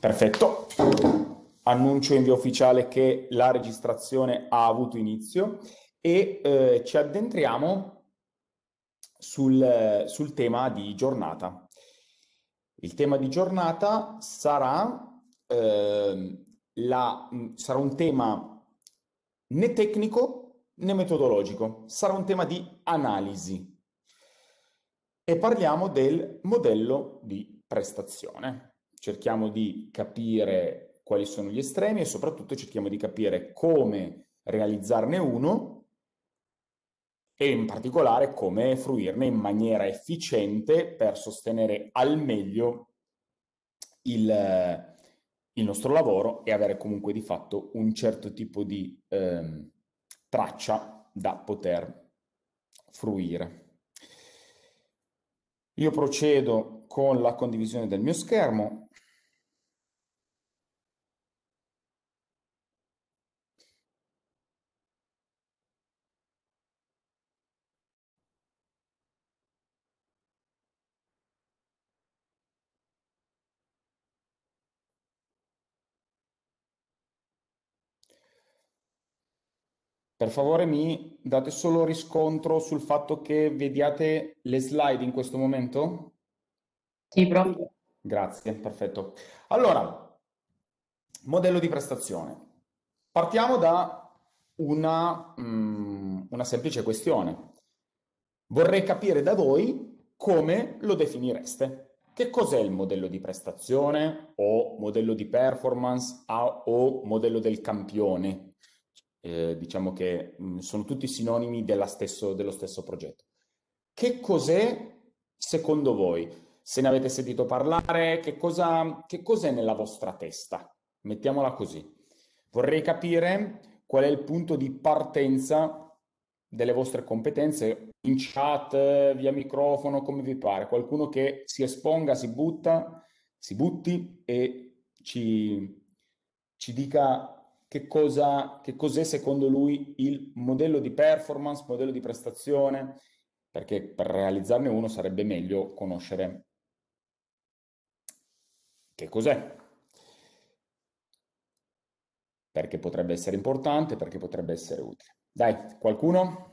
Perfetto. Annuncio in via ufficiale che la registrazione ha avuto inizio e eh, ci addentriamo sul, sul tema di giornata. Il tema di giornata sarà, eh, la, mm, sarà, un tema né tecnico né metodologico, sarà un tema di analisi e parliamo del modello di prestazione cerchiamo di capire quali sono gli estremi e soprattutto cerchiamo di capire come realizzarne uno e in particolare come fruirne in maniera efficiente per sostenere al meglio il, il nostro lavoro e avere comunque di fatto un certo tipo di eh, traccia da poter fruire. Io procedo con la condivisione del mio schermo, per favore mi date solo riscontro sul fatto che vediate le slide in questo momento? Sì, proprio. Grazie, perfetto. Allora, modello di prestazione. Partiamo da una, um, una semplice questione. Vorrei capire da voi come lo definireste. Che cos'è il modello di prestazione o modello di performance o modello del campione? Eh, diciamo che mh, mm, sono tutti sinonimi stesso, dello stesso progetto. Che cos'è secondo voi? Se ne avete sentito parlare, che, cosa, che cos'è nella vostra testa? Mettiamola così. Vorrei capire qual è il punto di partenza delle vostre competenze in chat, via microfono, come vi pare. Qualcuno che si esponga, si butta, si butti e ci, ci dica che, cosa, che cos'è secondo lui il modello di performance, modello di prestazione, perché per realizzarne uno sarebbe meglio conoscere che cos'è, perché potrebbe essere importante, perché potrebbe essere utile. Dai, qualcuno?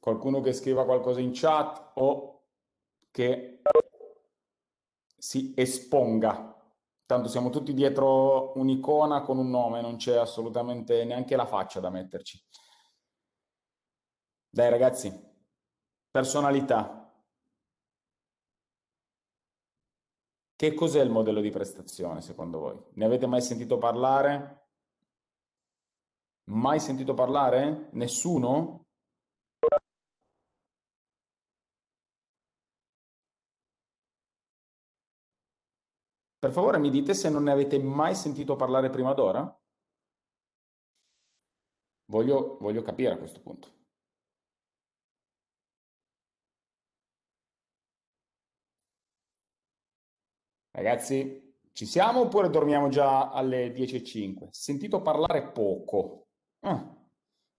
Qualcuno che scriva qualcosa in chat o che si esponga Tanto siamo tutti dietro un'icona con un nome, non c'è assolutamente neanche la faccia da metterci. Dai ragazzi, personalità. Che cos'è il modello di prestazione secondo voi? Ne avete mai sentito parlare? Mai sentito parlare? Nessuno? Per favore mi dite se non ne avete mai sentito parlare prima d'ora? Voglio, voglio capire a questo punto. Ragazzi, ci siamo oppure dormiamo già alle 10.05? Sentito parlare poco. Ah,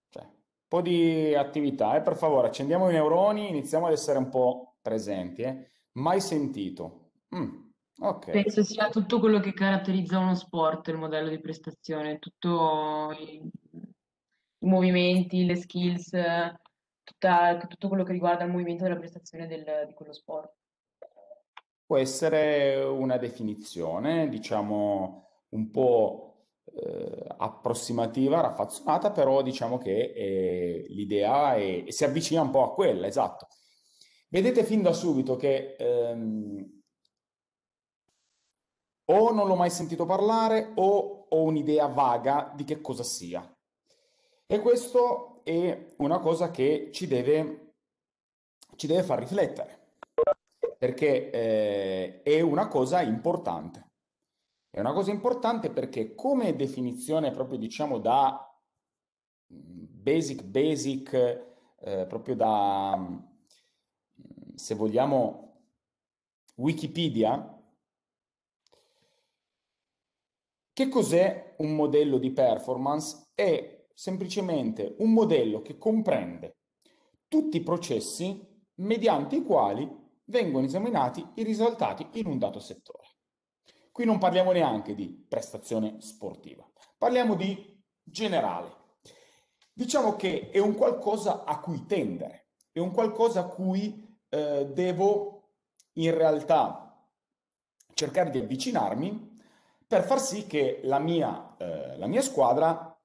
cioè, un po' di attività, eh? per favore, accendiamo i neuroni, iniziamo ad essere un po' presenti. Eh? Mai sentito. Mm. Ok. Penso sia tutto quello che caratterizza uno sport, il modello di prestazione, tutti i, movimenti, le skills, tutta, tutto quello che riguarda il movimento della prestazione del, di quello sport. Può essere una definizione, diciamo, un po' eh, approssimativa, raffazzonata, però diciamo che eh, l'idea è, si avvicina un po' a quella, esatto. Vedete fin da subito che ehm, o non l'ho mai sentito parlare o ho un'idea vaga di che cosa sia. E questo è una cosa che ci deve, ci deve far riflettere, perché eh, è una cosa importante. È una cosa importante perché come definizione proprio diciamo da mm, basic basic, eh, proprio da, mm, se vogliamo, Wikipedia, Che cos'è un modello di performance? È semplicemente un modello che comprende tutti i processi mediante i quali vengono esaminati i risultati in un dato settore. Qui non parliamo neanche di prestazione sportiva, parliamo di generale. Diciamo che è un qualcosa a cui tendere, è un qualcosa a cui eh, devo in realtà cercare di avvicinarmi per far sì che la mia, eh, la mia squadra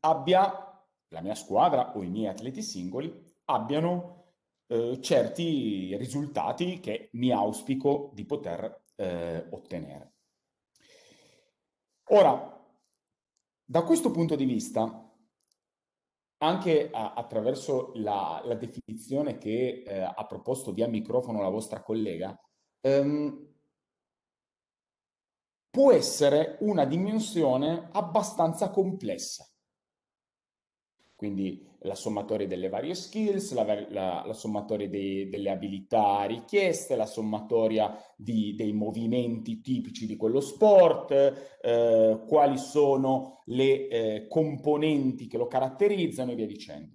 abbia, la mia squadra o i miei atleti singoli abbiano eh, certi risultati che mi auspico di poter eh, ottenere. Ora, da questo punto di vista, anche a, attraverso la, la, definizione che eh, ha proposto via microfono la vostra collega, ehm, può essere una dimensione abbastanza complessa. Quindi la sommatoria delle varie skills, la, la, la sommatoria dei, delle abilità richieste, la sommatoria di, dei movimenti tipici di quello sport, eh, quali sono le eh, componenti che lo caratterizzano e via dicendo.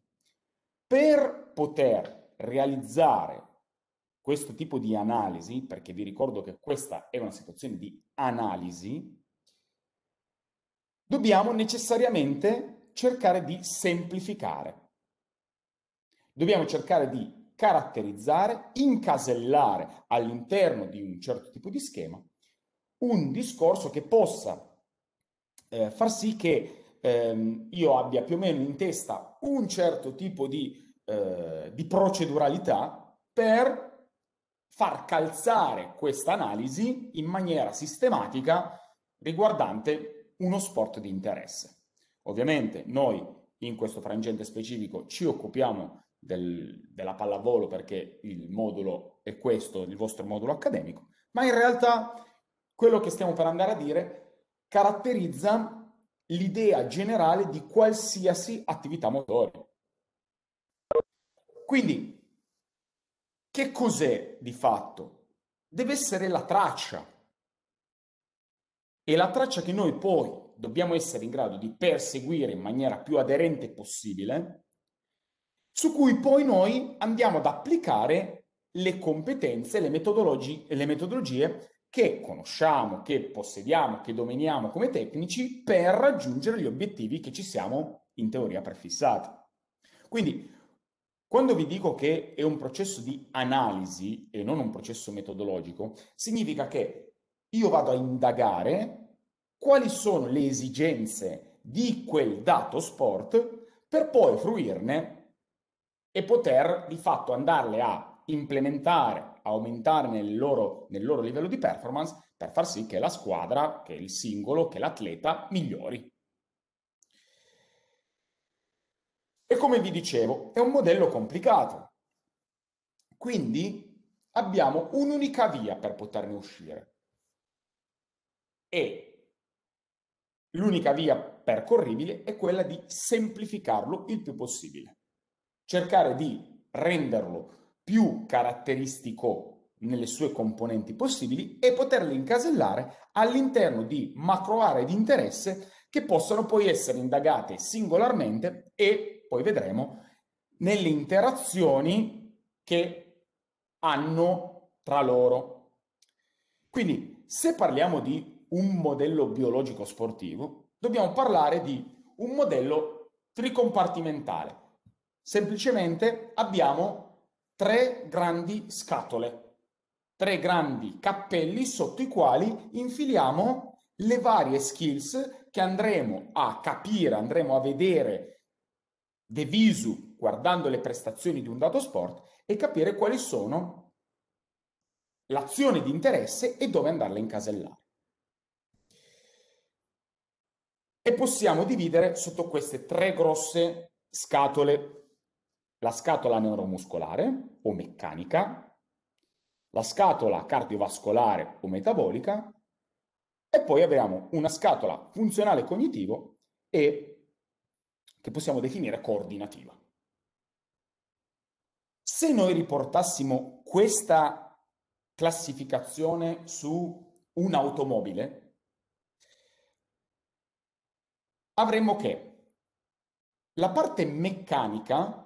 Per poter realizzare questo tipo di analisi, perché vi ricordo che questa è una situazione di analisi, dobbiamo necessariamente cercare di semplificare. Dobbiamo cercare di caratterizzare, incasellare all'interno di un certo tipo di schema un discorso che possa eh, far sì che ehm, io abbia più o meno in testa un certo tipo di, eh, di proceduralità per far calzare questa analisi in maniera sistematica riguardante uno sport di interesse. Ovviamente noi in questo frangente specifico ci occupiamo del, della pallavolo perché il modulo è questo, il vostro modulo accademico, ma in realtà quello che stiamo per andare a dire caratterizza l'idea generale di qualsiasi attività motoria. Quindi che cos'è di fatto? Deve essere la traccia. E la traccia che noi poi dobbiamo essere in grado di perseguire in maniera più aderente possibile, su cui poi noi andiamo ad applicare le competenze, le, metodologi- le metodologie che conosciamo, che possediamo, che dominiamo come tecnici per raggiungere gli obiettivi che ci siamo in teoria prefissati. Quindi quando vi dico che è un processo di analisi e non un processo metodologico, significa che io vado a indagare quali sono le esigenze di quel dato sport per poi fruirne e poter di fatto andarle a implementare, aumentare il loro, nel loro livello di performance per far sì che la squadra, che il singolo, che l'atleta migliori. E come vi dicevo, è un modello complicato. Quindi abbiamo un'unica via per poterne uscire. E l'unica via percorribile è quella di semplificarlo il più possibile. Cercare di renderlo più caratteristico nelle sue componenti possibili e poterle incasellare all'interno di macro aree di interesse che possono poi essere indagate singolarmente e poi vedremo nelle interazioni che hanno tra loro. Quindi, se parliamo di un modello biologico sportivo, dobbiamo parlare di un modello tricompartimentale. Semplicemente abbiamo tre grandi scatole, tre grandi cappelli sotto i quali infiliamo le varie skills che andremo a capire, andremo a vedere de guardando le prestazioni di un dato sport, e capire quali sono l'azione di interesse e dove andarla a incasellare. E possiamo dividere sotto queste tre grosse scatole. La scatola neuromuscolare o meccanica, la scatola cardiovascolare o metabolica e poi abbiamo una scatola funzionale cognitivo e che possiamo definire coordinativa. Se noi riportassimo questa classificazione su un'automobile, avremmo che la parte meccanica,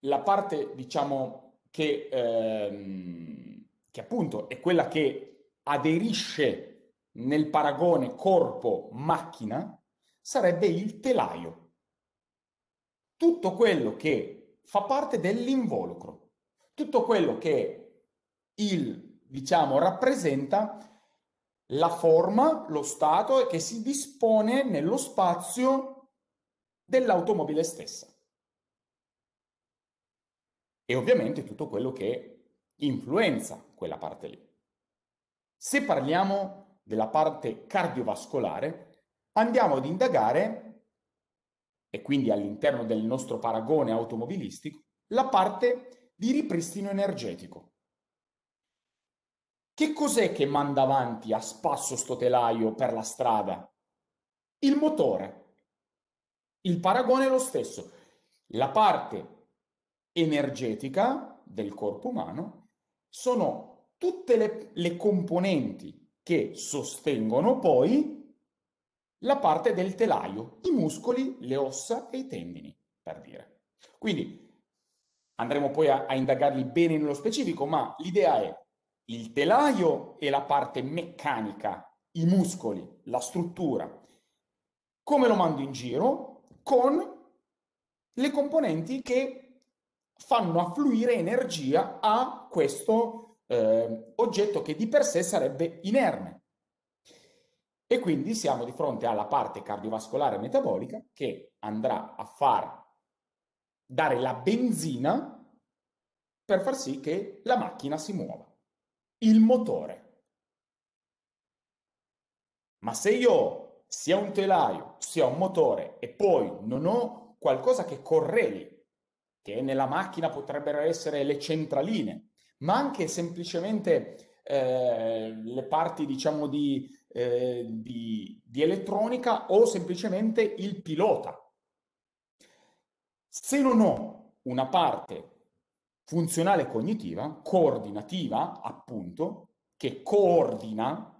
la parte diciamo che, ehm, che appunto è quella che aderisce nel paragone corpo-macchina, sarebbe il telaio tutto quello che fa parte dell'involucro, tutto quello che il, diciamo, rappresenta la forma, lo stato che si dispone nello spazio dell'automobile stessa. E ovviamente tutto quello che influenza quella parte lì. Se parliamo della parte cardiovascolare, andiamo ad indagare e quindi all'interno del nostro paragone automobilistico, la parte di ripristino energetico. Che cos'è che manda avanti a spasso sto telaio per la strada? Il motore. Il paragone è lo stesso. La parte energetica del corpo umano sono tutte le, le componenti che sostengono poi la parte del telaio, i muscoli, le ossa e i tendini, per dire. Quindi andremo poi a, a indagarli bene nello specifico, ma l'idea è il telaio e la parte meccanica, i muscoli, la struttura. Come lo mando in giro? Con le componenti che fanno affluire energia a questo eh, oggetto che di per sé sarebbe inerme. E quindi siamo di fronte alla parte cardiovascolare metabolica che andrà a far dare la benzina per far sì che la macchina si muova, il motore. Ma se io sia un telaio, sia un motore e poi non ho qualcosa che correli che nella macchina potrebbero essere le centraline, ma anche semplicemente eh, le parti, diciamo, di eh, di, di elettronica o semplicemente il pilota. Se non ho una parte funzionale cognitiva, coordinativa appunto, che coordina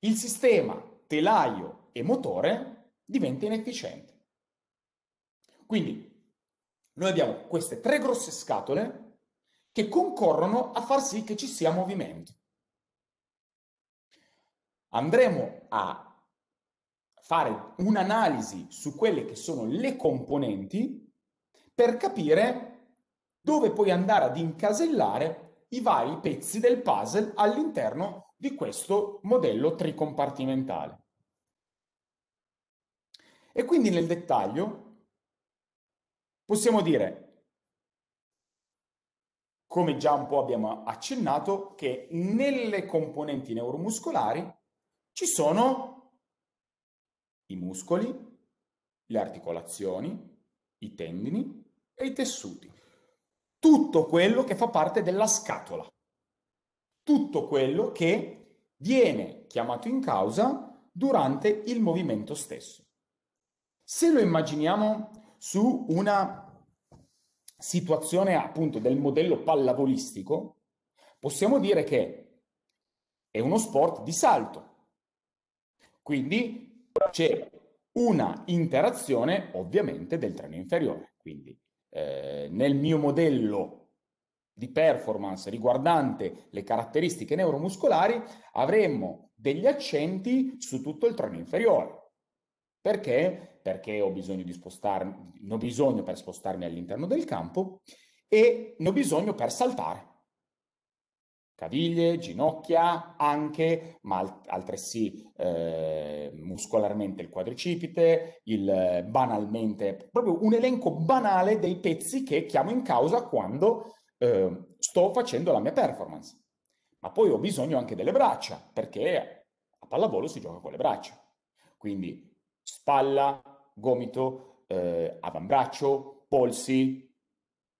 il sistema telaio e motore diventa inefficiente. Quindi noi abbiamo queste tre grosse scatole che concorrono a far sì che ci sia movimento andremo a fare un'analisi su quelle che sono le componenti per capire dove puoi andare ad incasellare i vari pezzi del puzzle all'interno di questo modello tricompartimentale. E quindi nel dettaglio possiamo dire, come già un po' abbiamo accennato, che nelle componenti neuromuscolari ci sono i muscoli, le articolazioni, i tendini e i tessuti. Tutto quello che fa parte della scatola. Tutto quello che viene chiamato in causa durante il movimento stesso. Se lo immaginiamo su una situazione appunto del modello pallavolistico, possiamo dire che è uno sport di salto, quindi c'è una interazione ovviamente del treno inferiore. Quindi eh, nel mio modello di performance riguardante le caratteristiche neuromuscolari, avremmo degli accenti su tutto il treno inferiore. Perché? Perché ho bisogno di spostarmi, ne ho bisogno per spostarmi all'interno del campo e ne ho bisogno per saltare caviglie, ginocchia, anche, ma altresì eh, muscolarmente il quadricipite, il banalmente, proprio un elenco banale dei pezzi che chiamo in causa quando eh, sto facendo la mia performance. Ma poi ho bisogno anche delle braccia, perché a pallavolo si gioca con le braccia. Quindi spalla, gomito, eh, avambraccio, polsi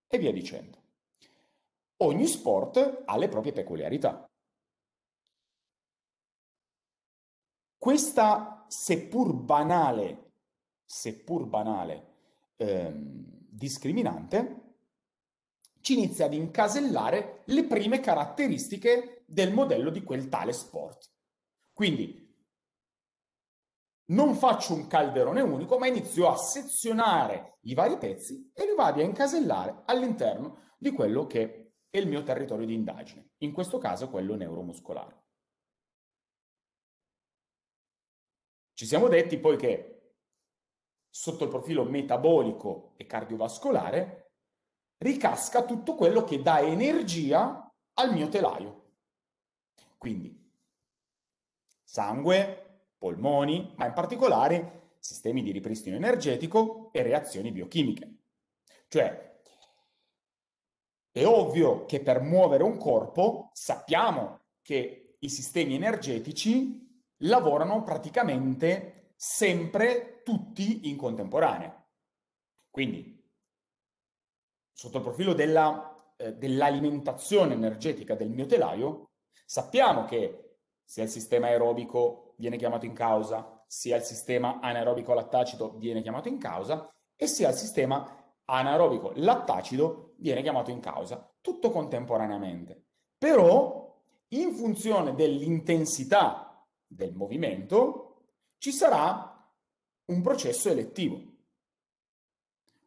e via dicendo. Ogni sport ha le proprie peculiarità. Questa, seppur banale, seppur banale, ehm, discriminante, ci inizia ad incasellare le prime caratteristiche del modello di quel tale sport. Quindi non faccio un calderone unico, ma inizio a sezionare i vari pezzi e li vado a incasellare all'interno di quello che e il mio territorio di indagine, in questo caso quello neuromuscolare. Ci siamo detti poi che sotto il profilo metabolico e cardiovascolare ricasca tutto quello che dà energia al mio telaio. Quindi sangue, polmoni, ma in particolare sistemi di ripristino energetico e reazioni biochimiche. Cioè è ovvio che per muovere un corpo sappiamo che i sistemi energetici lavorano praticamente sempre tutti in contemporanea. Quindi, sotto il profilo della, eh, dell'alimentazione energetica del mio telaio, sappiamo che sia il sistema aerobico viene chiamato in causa, sia il sistema anaerobico lattacito viene chiamato in causa e sia il sistema anaerobico lattacido viene chiamato in causa, tutto contemporaneamente. Però, in funzione dell'intensità del movimento, ci sarà un processo elettivo.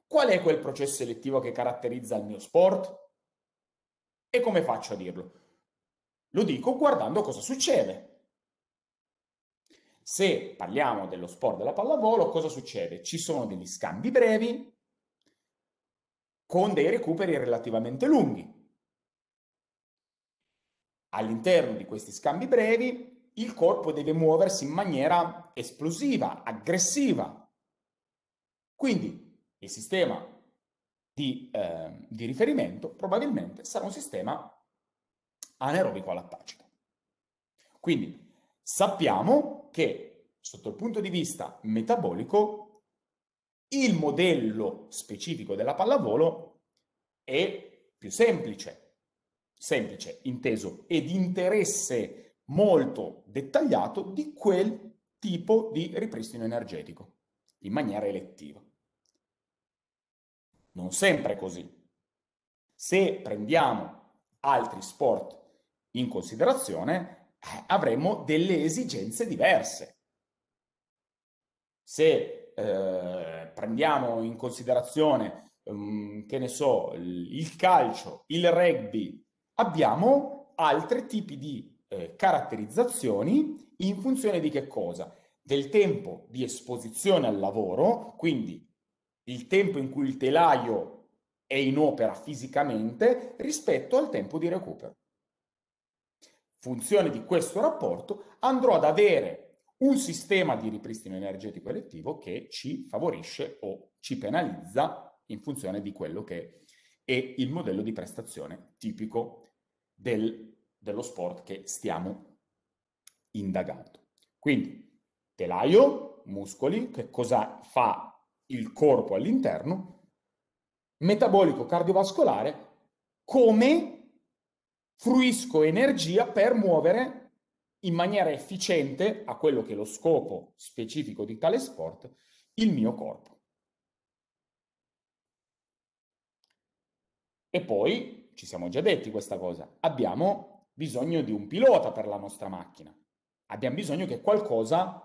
Qual è quel processo elettivo che caratterizza il mio sport? E come faccio a dirlo? Lo dico guardando cosa succede. Se parliamo dello sport della pallavolo, cosa succede? Ci sono degli scambi brevi, con dei recuperi relativamente lunghi. All'interno di questi scambi brevi il corpo deve muoversi in maniera esplosiva, aggressiva. Quindi il sistema di, eh, di riferimento probabilmente sarà un sistema anaerobico allattacico. Quindi sappiamo che sotto il punto di vista metabolico il modello specifico della pallavolo è più semplice, semplice inteso e di interesse molto dettagliato di quel tipo di ripristino energetico in maniera elettiva. Non sempre così. Se prendiamo altri sport in considerazione, eh, avremo delle esigenze diverse. Se eh, prendiamo in considerazione, um, che ne so, il calcio, il rugby, abbiamo altri tipi di eh, caratterizzazioni in funzione di che cosa? Del tempo di esposizione al lavoro, quindi il tempo in cui il telaio è in opera fisicamente rispetto al tempo di recupero. Funzione di questo rapporto andrò ad avere un sistema di ripristino energetico elettivo che ci favorisce o ci penalizza in funzione di quello che è il modello di prestazione tipico del, dello sport che stiamo indagando. Quindi telaio, muscoli, che cosa fa il corpo all'interno, metabolico cardiovascolare, come fruisco energia per muovere in maniera efficiente a quello che è lo scopo specifico di tale sport, il mio corpo. E poi, ci siamo già detti questa cosa, abbiamo bisogno di un pilota per la nostra macchina. Abbiamo bisogno che qualcosa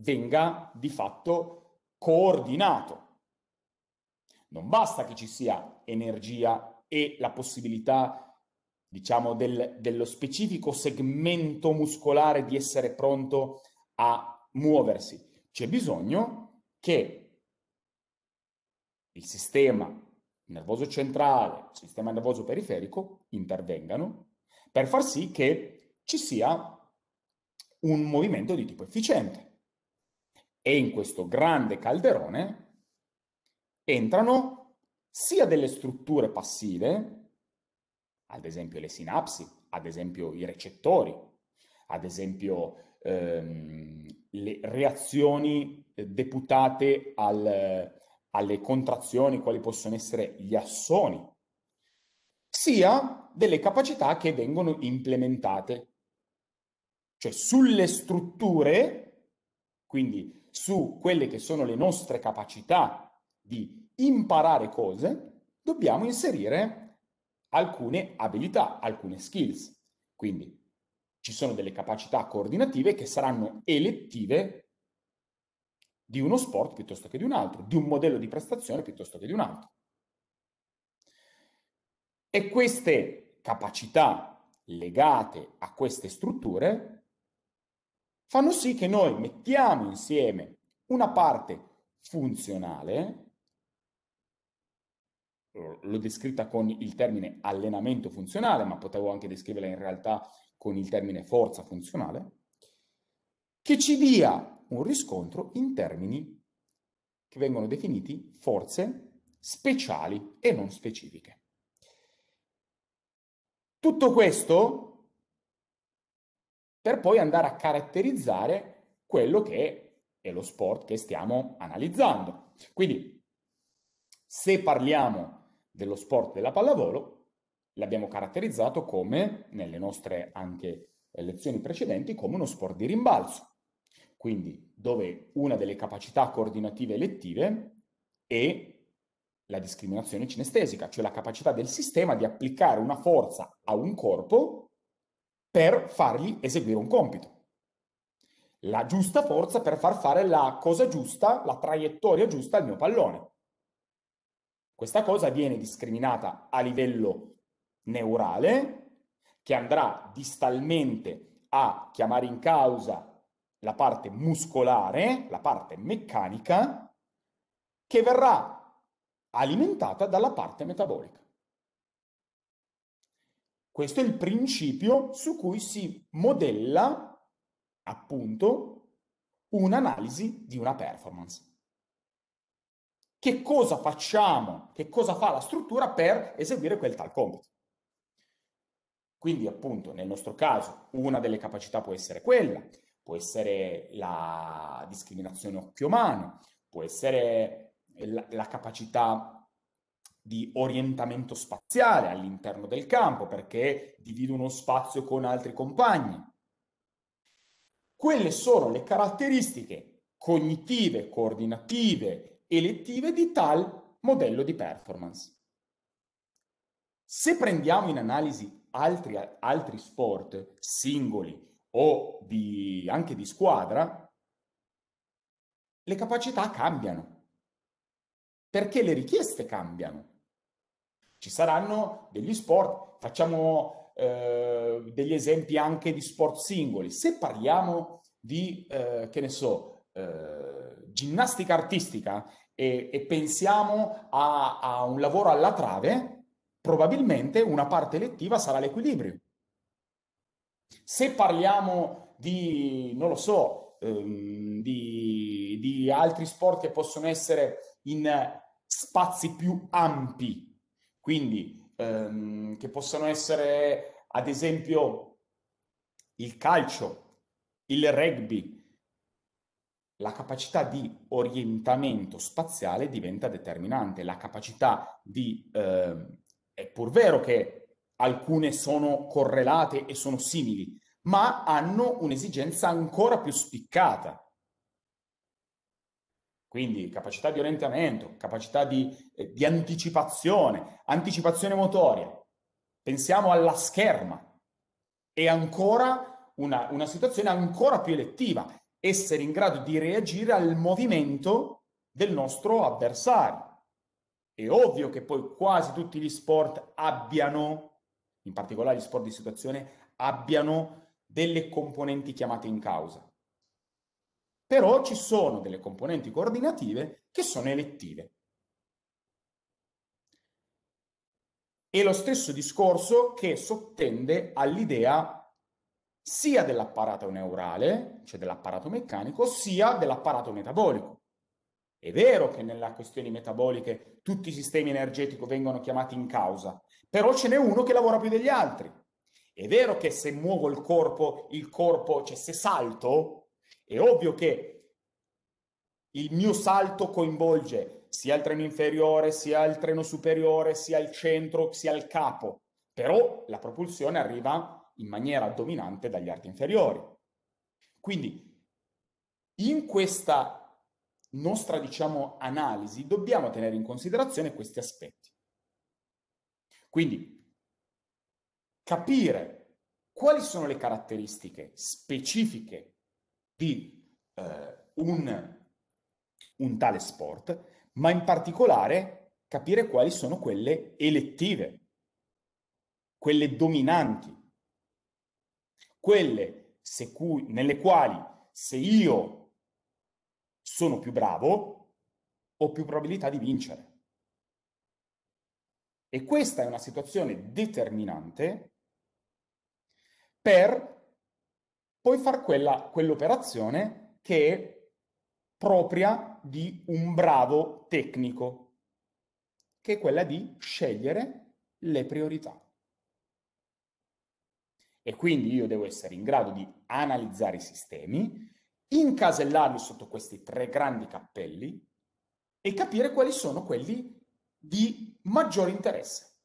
venga di fatto coordinato. Non basta che ci sia energia e la possibilità diciamo, del, dello specifico segmento muscolare di essere pronto a muoversi. C'è bisogno che il sistema nervoso centrale, il sistema nervoso periferico intervengano per far sì che ci sia un movimento di tipo efficiente. E in questo grande calderone entrano sia delle strutture passive, ad esempio le sinapsi, ad esempio i recettori, ad esempio ehm, le reazioni deputate al, alle contrazioni, quali possono essere gli assoni, sia delle capacità che vengono implementate, cioè sulle strutture, quindi su quelle che sono le nostre capacità di imparare cose, dobbiamo inserire alcune abilità, alcune skills. Quindi ci sono delle capacità coordinative che saranno elettive di uno sport piuttosto che di un altro, di un modello di prestazione piuttosto che di un altro. E queste capacità legate a queste strutture fanno sì che noi mettiamo insieme una parte funzionale eh, l'ho descritta con il termine allenamento funzionale, ma potevo anche descriverla in realtà con il termine forza funzionale, che ci dia un riscontro in termini che vengono definiti forze speciali e non specifiche. Tutto questo per poi andare a caratterizzare quello che è lo sport che stiamo analizzando. Quindi, se parliamo di dello sport della pallavolo, l'abbiamo caratterizzato come, nelle nostre anche lezioni precedenti, come uno sport di rimbalzo. Quindi dove una delle capacità coordinative elettive è la discriminazione cinestesica, cioè la capacità del sistema di applicare una forza a un corpo per fargli eseguire un compito. La giusta forza per far fare la cosa giusta, la traiettoria giusta al mio pallone. Questa cosa viene discriminata a livello neurale, che andrà distalmente a chiamare in causa la parte muscolare, la parte meccanica, che verrà alimentata dalla parte metabolica. Questo è il principio su cui si modella appunto un'analisi di una performance che cosa facciamo, che cosa fa la struttura per eseguire quel tal compito. Quindi appunto nel nostro caso una delle capacità può essere quella, può essere la discriminazione occhio-mano, può essere la, la capacità di orientamento spaziale all'interno del campo perché divido uno spazio con altri compagni. Quelle sono le caratteristiche cognitive, coordinative elettive di tal modello di performance. Se prendiamo in analisi altri, altri sport singoli o di, anche di squadra, le capacità cambiano, perché le richieste cambiano. Ci saranno degli sport, facciamo eh, degli esempi anche di sport singoli. Se parliamo di, eh, che ne so, eh, ginnastica artistica e, e pensiamo a, a, un lavoro alla trave, probabilmente una parte elettiva sarà l'equilibrio. Se parliamo di, non lo so, ehm, di, di altri sport che possono essere in spazi più ampi, quindi ehm, che possono essere ad esempio il calcio, il rugby, la capacità di orientamento spaziale diventa determinante, la capacità di... Eh, è pur vero che alcune sono correlate e sono simili, ma hanno un'esigenza ancora più spiccata. Quindi capacità di orientamento, capacità di, eh, di anticipazione, anticipazione motoria. Pensiamo alla scherma. È ancora una, una situazione ancora più elettiva essere in grado di reagire al movimento del nostro avversario. È ovvio che poi quasi tutti gli sport abbiano, in particolare gli sport di situazione, abbiano delle componenti chiamate in causa. Però ci sono delle componenti coordinative che sono elettive. E lo stesso discorso che sottende all'idea sia dell'apparato neurale, cioè dell'apparato meccanico, sia dell'apparato metabolico. È vero che nelle questioni metaboliche tutti i sistemi energetici vengono chiamati in causa, però ce n'è uno che lavora più degli altri. È vero che se muovo il corpo, il corpo, cioè se salto, è ovvio che il mio salto coinvolge sia il treno inferiore, sia il treno superiore, sia il centro, sia il capo, però la propulsione arriva in maniera dominante dagli arti inferiori. Quindi in questa nostra, diciamo, analisi dobbiamo tenere in considerazione questi aspetti. Quindi capire quali sono le caratteristiche specifiche di eh, un, un tale sport, ma in particolare capire quali sono quelle elettive, quelle dominanti, quelle cui, nelle quali se io sono più bravo ho più probabilità di vincere. E questa è una situazione determinante per poi fare quella, quell'operazione che è propria di un bravo tecnico, che è quella di scegliere le priorità. E quindi io devo essere in grado di analizzare i sistemi, incasellarli sotto questi tre grandi cappelli e capire quali sono quelli di maggior interesse,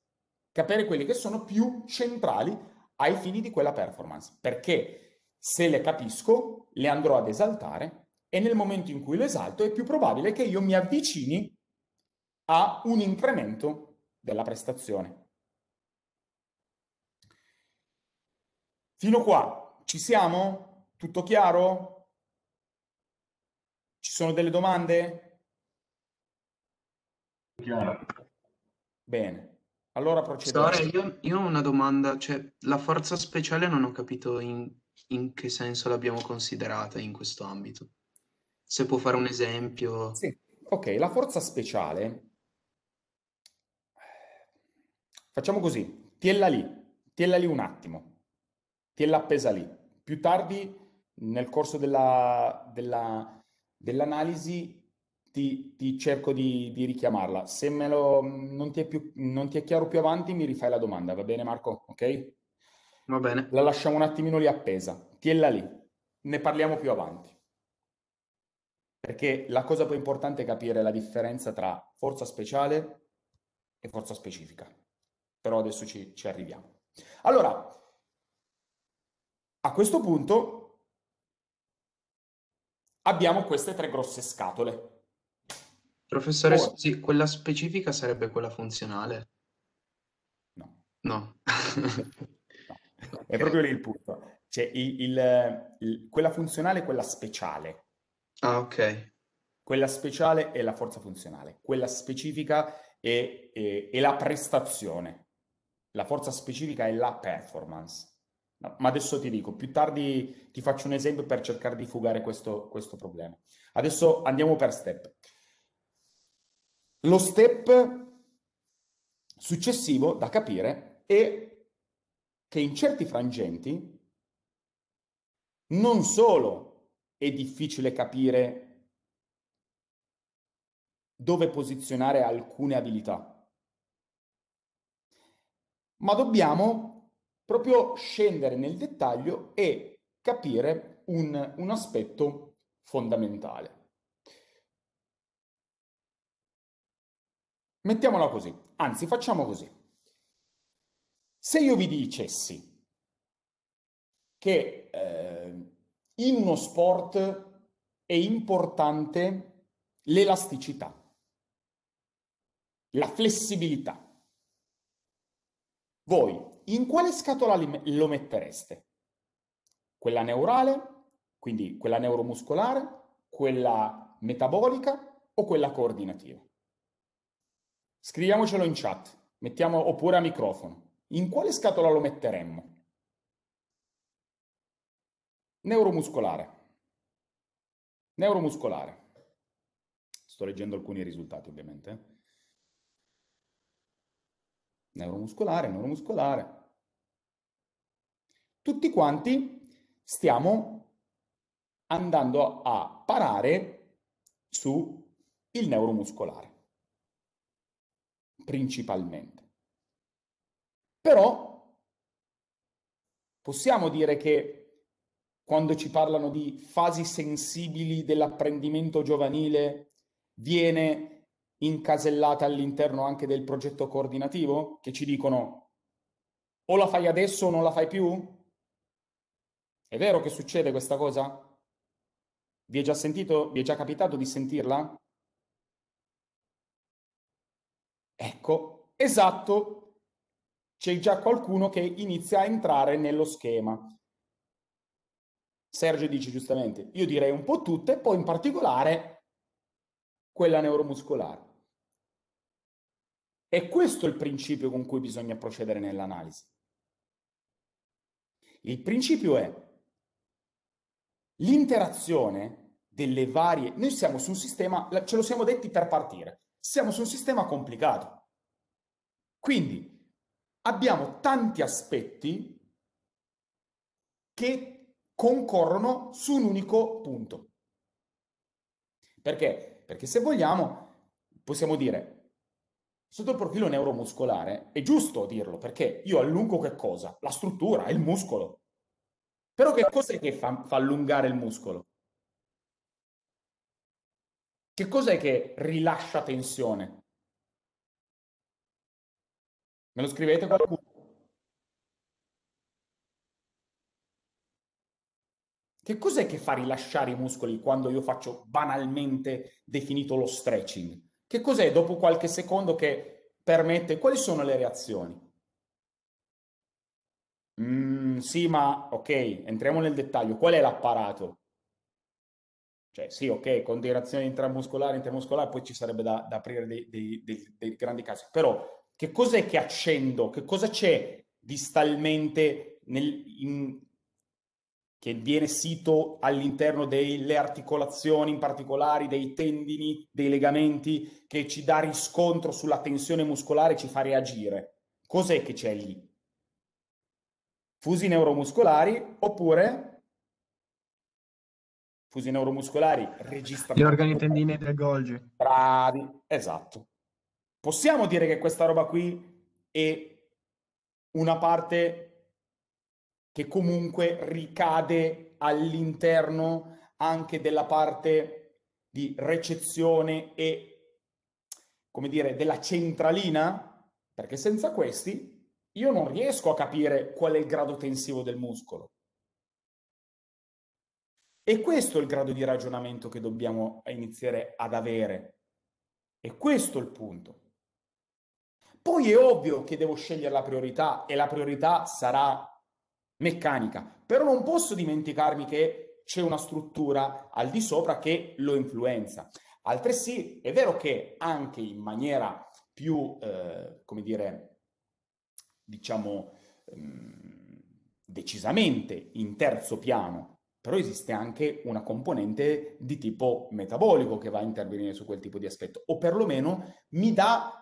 capire quelli che sono più centrali ai fini di quella performance, perché se le capisco le andrò ad esaltare e nel momento in cui le esalto è più probabile che io mi avvicini a un incremento della prestazione. Fino qua, ci siamo? Tutto chiaro? Ci sono delle domande? Chiaro. Bene, allora procediamo. Sora, io, io, ho una domanda, cioè la forza speciale non ho capito in, in che senso l'abbiamo considerata in questo ambito. Se può fare un esempio. Sì, ok, la forza speciale... Facciamo così, tiella lì, tiella lì un attimo che l'ha appesa lì. Più tardi, nel corso della, della, dell'analisi, ti, ti cerco di, di, richiamarla. Se me lo, non, ti è più, non ti è chiaro più avanti, mi rifai la domanda, va bene Marco? Ok? Va bene. La lasciamo un attimino lì appesa, tienila lì, ne parliamo più avanti. Perché la cosa più importante è capire la differenza tra forza speciale e forza specifica. Però adesso ci, ci arriviamo. Allora, a questo punto abbiamo queste tre grosse scatole. Professore, Ora, sì, quella specifica sarebbe quella funzionale? No. No. È proprio lì il punto. Cioè, il, il, il, quella funzionale è quella speciale. Ah, ok. Quella speciale è la forza funzionale, quella specifica è, è, è la prestazione. La forza specifica è la performance No, ma adesso ti dico, più tardi ti faccio un esempio per cercare di fugare questo, questo problema. Adesso andiamo per step. Lo step successivo da capire è che in certi frangenti non solo è difficile capire dove posizionare alcune abilità, ma dobbiamo proprio scendere nel dettaglio e capire un, un aspetto fondamentale. Mettiamola così, anzi facciamo così. Se io vi dicessi che eh, in uno sport è importante l'elasticità, la flessibilità, voi in quale scatola lo mettereste? Quella neurale, quindi quella neuromuscolare, quella metabolica o quella coordinativa? Scriviamocelo in chat, mettiamo oppure a microfono. In quale scatola lo metteremmo? Neuromuscolare. Neuromuscolare. Sto leggendo alcuni risultati ovviamente. Eh. Neuromuscolare, neuromuscolare tutti quanti stiamo andando a parare sul neuromuscolare, principalmente. Però possiamo dire che quando ci parlano di fasi sensibili dell'apprendimento giovanile, viene incasellata all'interno anche del progetto coordinativo, che ci dicono o la fai adesso o non la fai più? È vero che succede questa cosa? Vi è già sentito, vi è già capitato di sentirla? Ecco, esatto, c'è già qualcuno che inizia a entrare nello schema. Sergio dice giustamente, io direi un po' tutte, poi in particolare quella neuromuscolare. E questo è il principio con cui bisogna procedere nell'analisi. Il principio è L'interazione delle varie... Noi siamo su un sistema, ce lo siamo detti per partire, siamo su un sistema complicato. Quindi abbiamo tanti aspetti che concorrono su un unico punto. Perché? Perché se vogliamo possiamo dire, sotto il profilo neuromuscolare, è giusto dirlo, perché io allungo che cosa? La struttura, il muscolo. Però che cos'è che fa, fa allungare il muscolo? Che cos'è che rilascia tensione? Me lo scrivete qualcuno? Che cos'è che fa rilasciare i muscoli quando io faccio banalmente definito lo stretching? Che cos'è dopo qualche secondo che permette? Quali sono le reazioni? Mm. Mm, sì, ma ok, entriamo nel dettaglio, qual è l'apparato? Cioè, sì, ok, con direzione intramuscolare, intermuscolare, poi ci sarebbe da, da aprire dei, dei, dei, dei grandi casi. Però, che cos'è che accendo? Che cosa c'è distalmente nel, in, che viene sito all'interno delle articolazioni in particolare, dei tendini, dei legamenti, che ci dà riscontro sulla tensione muscolare e ci fa reagire. Cos'è che c'è lì? fusi neuromuscolari oppure fusi neuromuscolari registrati. Gli organi tendine del Golgi. Bravi, esatto. Possiamo dire che questa roba qui è una parte che comunque ricade all'interno anche della parte di recezione e, come dire, della centralina, perché senza questi io non riesco a capire qual è il grado tensivo del muscolo. E questo è il grado di ragionamento che dobbiamo iniziare ad avere. E questo è il punto. Poi è ovvio che devo scegliere la priorità e la priorità sarà meccanica, però non posso dimenticarmi che c'è una struttura al di sopra che lo influenza. Altresì è vero che anche in maniera più, eh, come dire, diciamo, ehm, decisamente in terzo piano, però esiste anche una componente di tipo metabolico che va a intervenire su quel tipo di aspetto, o perlomeno mi dà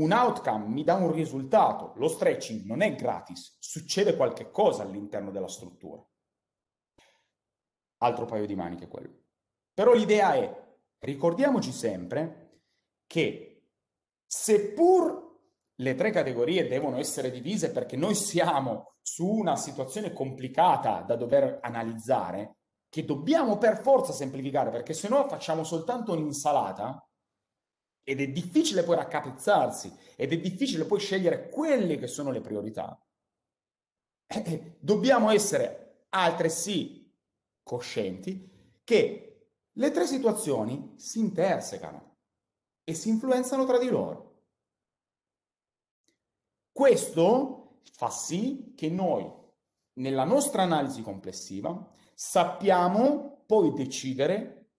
un outcome, mi dà un risultato. Lo stretching non è gratis, succede qualche cosa all'interno della struttura. Altro paio di maniche quello. Però l'idea è, ricordiamoci sempre che seppur le tre categorie devono essere divise perché noi siamo su una situazione complicata da dover analizzare, che dobbiamo per forza semplificare, perché se no facciamo soltanto un'insalata ed è difficile poi raccapezzarsi ed è difficile poi scegliere quelle che sono le priorità. Eh, eh dobbiamo essere altresì coscienti che le tre situazioni si intersecano e si influenzano tra di loro. Questo fa sì che noi, nella nostra analisi complessiva, sappiamo poi decidere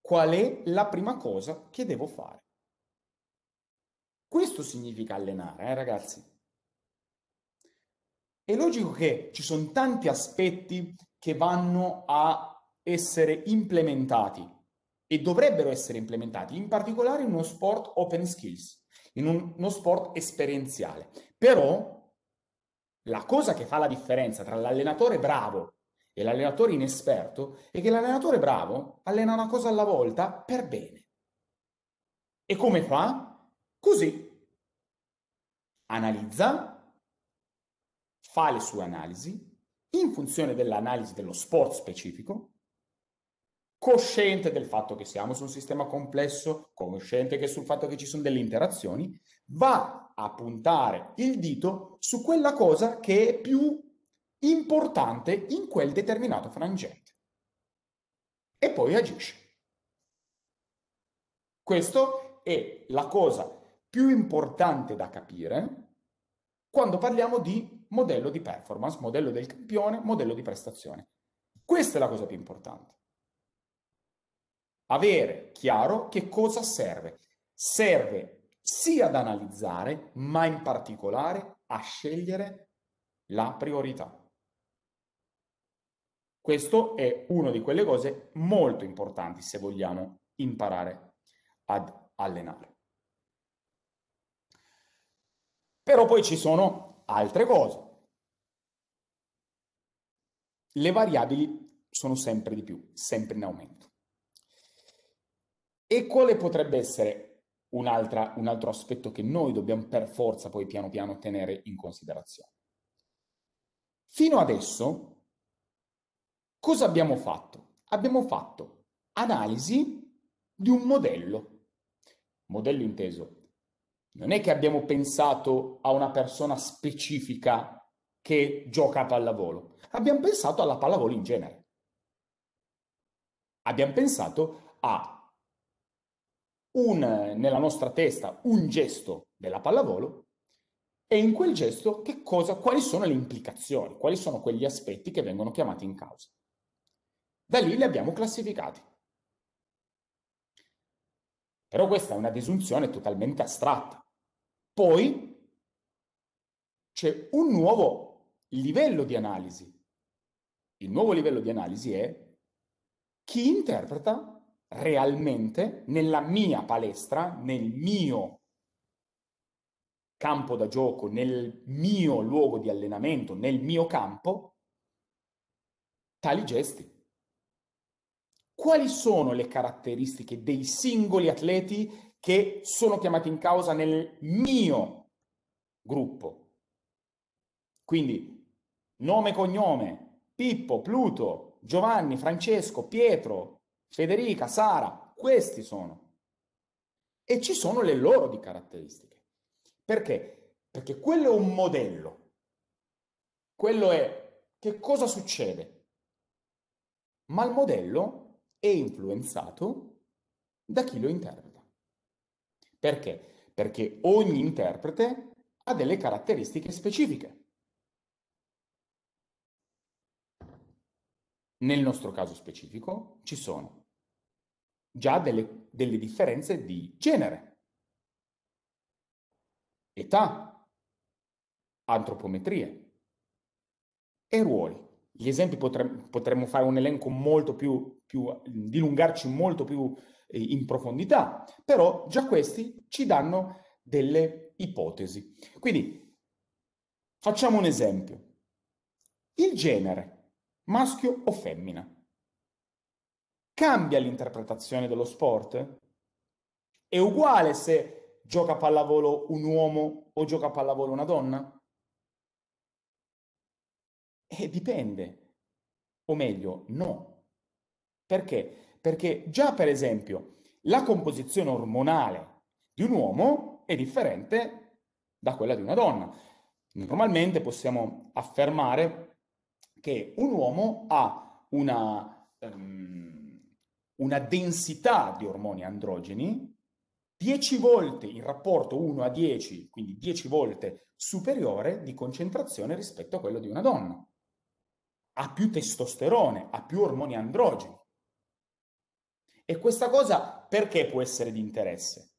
qual è la prima cosa che devo fare. Questo significa allenare, eh, ragazzi. È logico che ci sono tanti aspetti che vanno a essere implementati e dovrebbero essere implementati, in particolare in uno sport open skills in un, uno sport esperienziale. Però la cosa che fa la differenza tra l'allenatore bravo e l'allenatore inesperto è che l'allenatore bravo allena una cosa alla volta per bene. E come fa? Così. Analizza, fa le sue analisi, in funzione dell'analisi dello sport specifico, cosciente del fatto che siamo su un sistema complesso, cosciente che sul fatto che ci sono delle interazioni, va a puntare il dito su quella cosa che è più importante in quel determinato frangente. E poi agisce. Questa è la cosa più importante da capire quando parliamo di modello di performance, modello del campione, modello di prestazione. Questa è la cosa più importante avere chiaro che cosa serve. Serve sia ad analizzare, ma in particolare a scegliere la priorità. Questo è una di quelle cose molto importanti se vogliamo imparare ad allenare. Però poi ci sono altre cose. Le variabili sono sempre di più, sempre in aumento. E quale potrebbe essere un altro aspetto che noi dobbiamo per forza poi piano piano tenere in considerazione? Fino adesso, cosa abbiamo fatto? Abbiamo fatto analisi di un modello. Modello inteso. Non è che abbiamo pensato a una persona specifica che gioca a pallavolo. Abbiamo pensato alla pallavolo in genere. Abbiamo pensato a un, nella nostra testa un gesto della pallavolo e in quel gesto cosa, quali sono le implicazioni, quali sono quegli aspetti che vengono chiamati in causa. Da lì li abbiamo classificati. Però questa è una desunzione totalmente astratta. Poi c'è un nuovo livello di analisi. Il nuovo livello di analisi è chi interpreta realmente nella mia palestra, nel mio campo da gioco, nel mio luogo di allenamento, nel mio campo, tali gesti. Quali sono le caratteristiche dei singoli atleti che sono chiamati in causa nel mio gruppo? Quindi nome e cognome, Pippo, Pluto, Giovanni, Francesco, Pietro, Federica, Sara, questi sono. E ci sono le loro di caratteristiche. Perché? Perché quello è un modello. Quello è che cosa succede. Ma il modello è influenzato da chi lo interpreta. Perché? Perché ogni interprete ha delle caratteristiche specifiche. Nel nostro caso specifico ci sono già delle, delle differenze di genere, età, antropometrie e ruoli. Gli esempi potre, potremmo fare un elenco molto più, più dilungarci molto più eh, in profondità, però già questi ci danno delle ipotesi. Quindi facciamo un esempio. Il genere, maschio o femmina cambia l'interpretazione dello sport? È uguale se gioca a pallavolo un uomo o gioca a pallavolo una donna? E eh, dipende. O meglio, no. Perché? Perché già per esempio la composizione ormonale di un uomo è differente da quella di una donna. Normalmente possiamo affermare che un uomo ha una... Um, una densità di ormoni androgeni 10 volte in rapporto 1 a 10, quindi 10 volte superiore di concentrazione rispetto a quello di una donna. Ha più testosterone, ha più ormoni androgeni. E questa cosa perché può essere di interesse?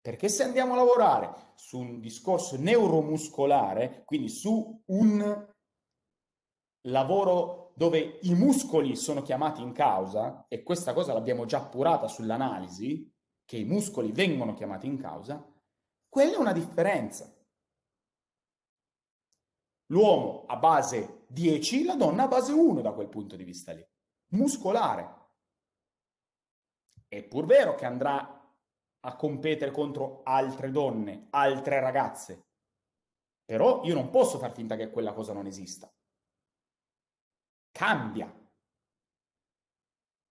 Perché se andiamo a lavorare su un discorso neuromuscolare, quindi su un lavoro dove i muscoli sono chiamati in causa, e questa cosa l'abbiamo già appurata sull'analisi, che i muscoli vengono chiamati in causa, quella è una differenza. L'uomo a base 10, la donna a base 1 da quel punto di vista lì, muscolare. È pur vero che andrà a competere contro altre donne, altre ragazze, però io non posso far finta che quella cosa non esista cambia.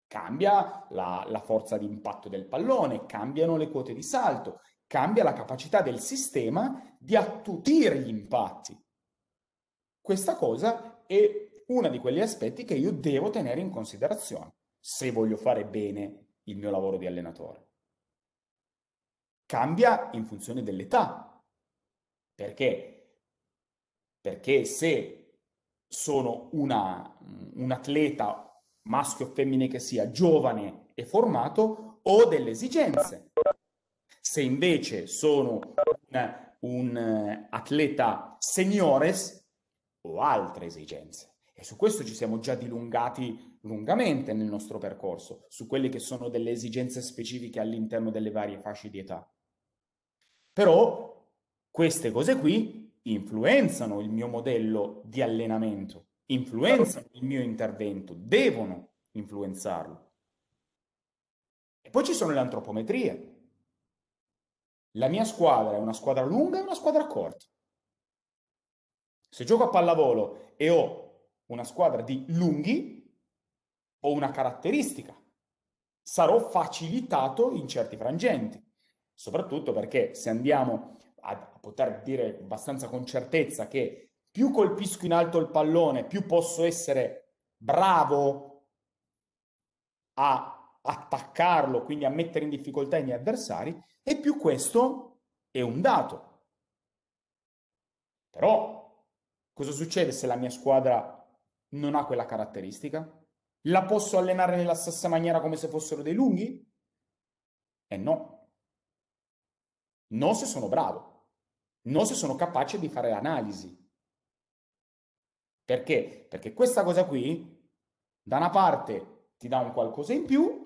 Cambia la, la forza di impatto del pallone, cambiano le quote di salto, cambia la capacità del sistema di attutire gli impatti. Questa cosa è uno di quegli aspetti che io devo tenere in considerazione se voglio fare bene il mio lavoro di allenatore. Cambia in funzione dell'età. Perché? Perché se sono una, un atleta, maschio o femmine che sia, giovane e formato, ho delle esigenze. Se invece sono un, un atleta seniores, ho altre esigenze. E su questo ci siamo già dilungati lungamente nel nostro percorso, su quelle che sono delle esigenze specifiche all'interno delle varie fasce di età. Però queste cose qui influenzano il mio modello di allenamento, influenzano il mio intervento, devono influenzarlo. E poi ci sono le antropometrie. La mia squadra è una squadra lunga e una squadra corta. Se gioco a pallavolo e ho una squadra di lunghi, ho una caratteristica. Sarò facilitato in certi frangenti, soprattutto perché se andiamo a, a poter dire abbastanza con certezza che più colpisco in alto il pallone, più posso essere bravo a attaccarlo, quindi a mettere in difficoltà i miei avversari, e più questo è un dato. Però cosa succede se la mia squadra non ha quella caratteristica? La posso allenare nella stessa maniera come se fossero dei lunghi? E eh no. No se sono bravo non se sono capace di fare analisi. Perché? Perché questa cosa qui, da una parte ti dà un qualcosa in più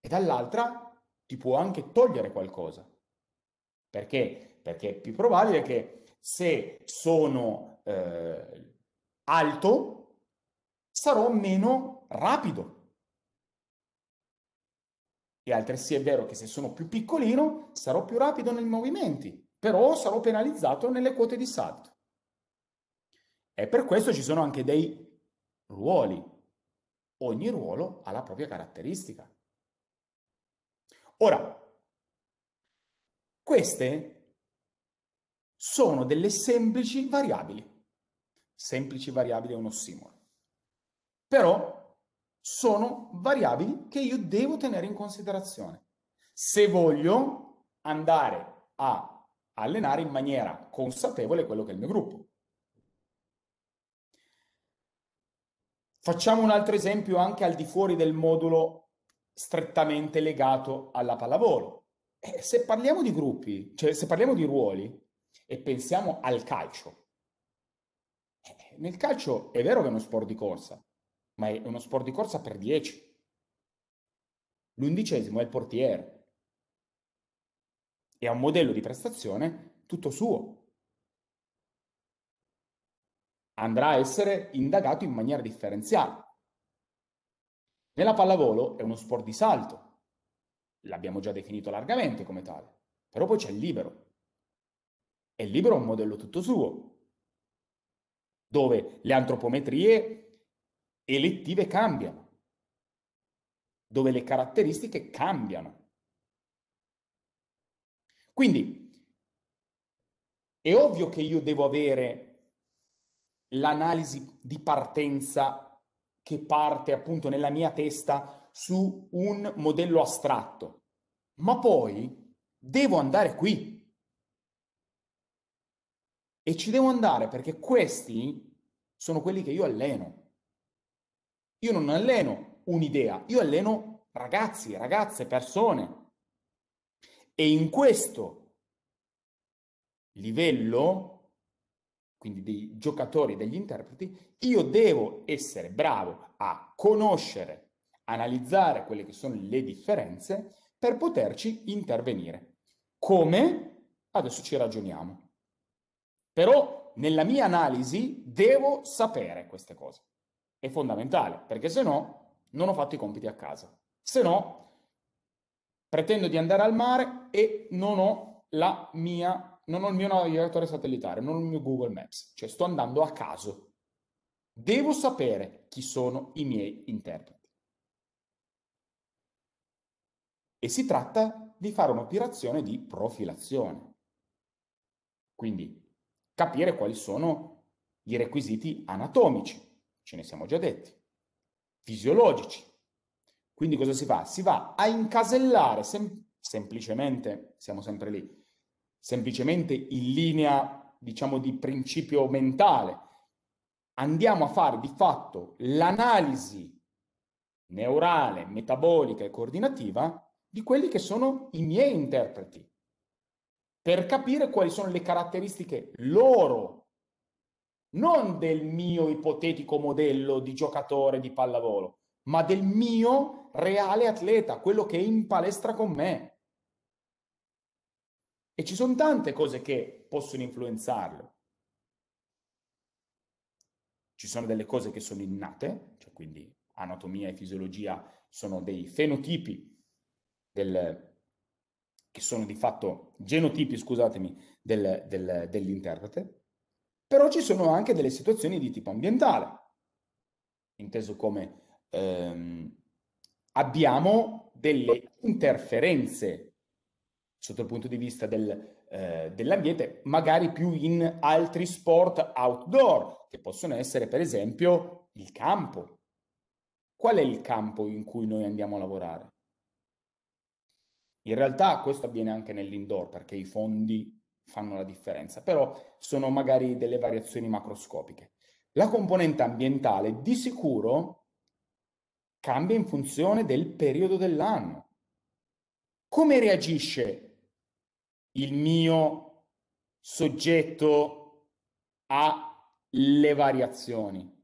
e dall'altra ti può anche togliere qualcosa. Perché? Perché è più probabile che se sono eh, alto, sarò meno rapido. E altresì è vero che se sono più piccolino, sarò più rapido nei movimenti però sarò penalizzato nelle quote di salto. E per questo ci sono anche dei ruoli. Ogni ruolo ha la propria caratteristica. Ora, queste sono delle semplici variabili. Semplici variabili è uno simbolo. Però sono variabili che io devo tenere in considerazione. Se voglio andare a allenare in maniera consapevole quello che è il mio gruppo. Facciamo un altro esempio anche al di fuori del modulo strettamente legato alla pallavolo. Eh, se parliamo di gruppi, cioè se parliamo di ruoli e pensiamo al calcio, eh, nel calcio è vero che è uno sport di corsa, ma è uno sport di corsa per 10. L'undicesimo è il portiere, e a un modello di prestazione tutto suo. Andrà a essere indagato in maniera differenziale. Nella pallavolo è uno sport di salto, l'abbiamo già definito largamente come tale, però poi c'è il libero. E il libero è un modello tutto suo, dove le antropometrie elettive cambiano, dove le caratteristiche cambiano quindi è ovvio che io devo avere l'analisi di partenza che parte appunto nella mia testa su un modello astratto, ma poi devo andare qui. E ci devo andare perché questi sono quelli che io alleno. Io non alleno un'idea, io alleno ragazzi, ragazze, persone. E in questo livello, quindi dei giocatori, e degli interpreti, io devo essere bravo a conoscere, analizzare quelle che sono le differenze per poterci intervenire. Come? Adesso ci ragioniamo. Però nella mia analisi devo sapere queste cose. È fondamentale, perché se no non ho fatto i compiti a casa. Se no pretendo di andare al mare e non ho, mia, non ho il mio navigatore satellitare, non ho il mio Google Maps, cioè sto andando a caso. Devo sapere chi sono i miei interpreti. E si tratta di fare un'operazione di profilazione. Quindi capire quali sono i requisiti anatomici, ce ne siamo già detti, fisiologici, quindi cosa si fa? Si va a incasellare sem semplicemente, siamo sempre lì, semplicemente in linea, diciamo, di principio mentale. Andiamo a fare di fatto l'analisi neurale, metabolica e coordinativa di quelli che sono i miei interpreti per capire quali sono le caratteristiche loro, non del mio ipotetico modello di giocatore di pallavolo, ma del mio reale atleta, quello che è in palestra con me. E ci sono tante cose che possono influenzarlo. Ci sono delle cose che sono innate, cioè quindi anatomia e fisiologia sono dei fenotipi del, che sono di fatto genotipi, scusatemi, del, del, dell'interprete, però ci sono anche delle situazioni di tipo ambientale, inteso come ehm, abbiamo delle interferenze sotto il punto di vista del, eh, dell'ambiente, magari più in altri sport outdoor, che possono essere per esempio il campo. Qual è il campo in cui noi andiamo a lavorare? In realtà questo avviene anche nell'indoor perché i fondi fanno la differenza, però sono magari delle variazioni macroscopiche. La componente ambientale di sicuro cambia in funzione del periodo dell'anno. Come reagisce il mio soggetto alle variazioni?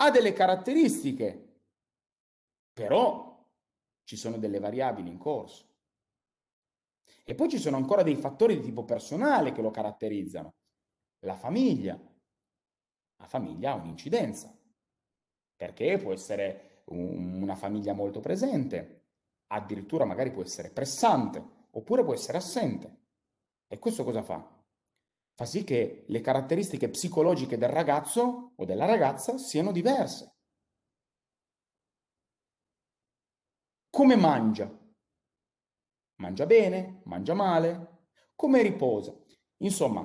Ha delle caratteristiche, però ci sono delle variabili in corso. E poi ci sono ancora dei fattori di tipo personale che lo caratterizzano. La famiglia. La famiglia ha un'incidenza perché può essere un, una famiglia molto presente, addirittura magari può essere pressante, oppure può essere assente. E questo cosa fa? Fa sì che le caratteristiche psicologiche del ragazzo o della ragazza siano diverse. Come mangia? Mangia bene? Mangia male? Come riposa? Insomma,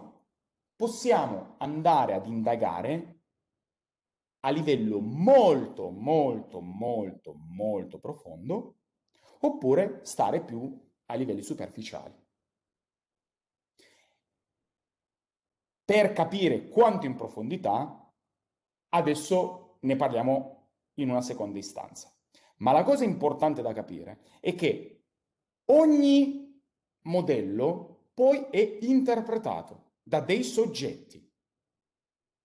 possiamo andare ad indagare a livello molto, molto, molto, molto profondo, oppure stare più a livelli superficiali. Per capire quanto in profondità, adesso ne parliamo in una seconda istanza. Ma la cosa importante da capire è che ogni modello poi è interpretato da dei soggetti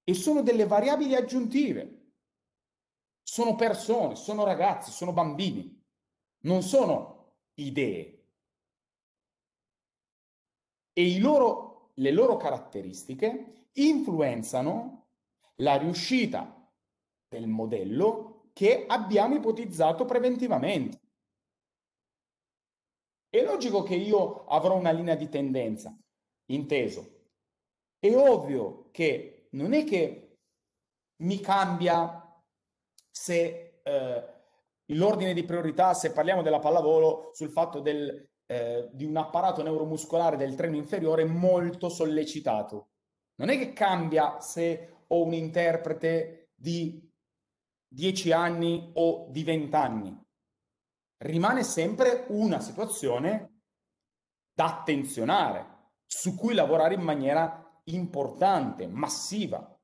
e sono delle variabili aggiuntive. Sono persone, sono ragazzi, sono bambini, non sono idee. E loro, le loro caratteristiche influenzano la riuscita del modello che abbiamo ipotizzato preventivamente. È logico che io avrò una linea di tendenza, inteso. È ovvio che non è che mi cambia se eh, l'ordine di priorità, se parliamo della pallavolo, sul fatto del, eh, di un apparato neuromuscolare del treno inferiore molto sollecitato. Non è che cambia se ho un interprete di 10 anni o di 20 anni. Rimane sempre una situazione da attenzionare, su cui lavorare in maniera importante, massiva,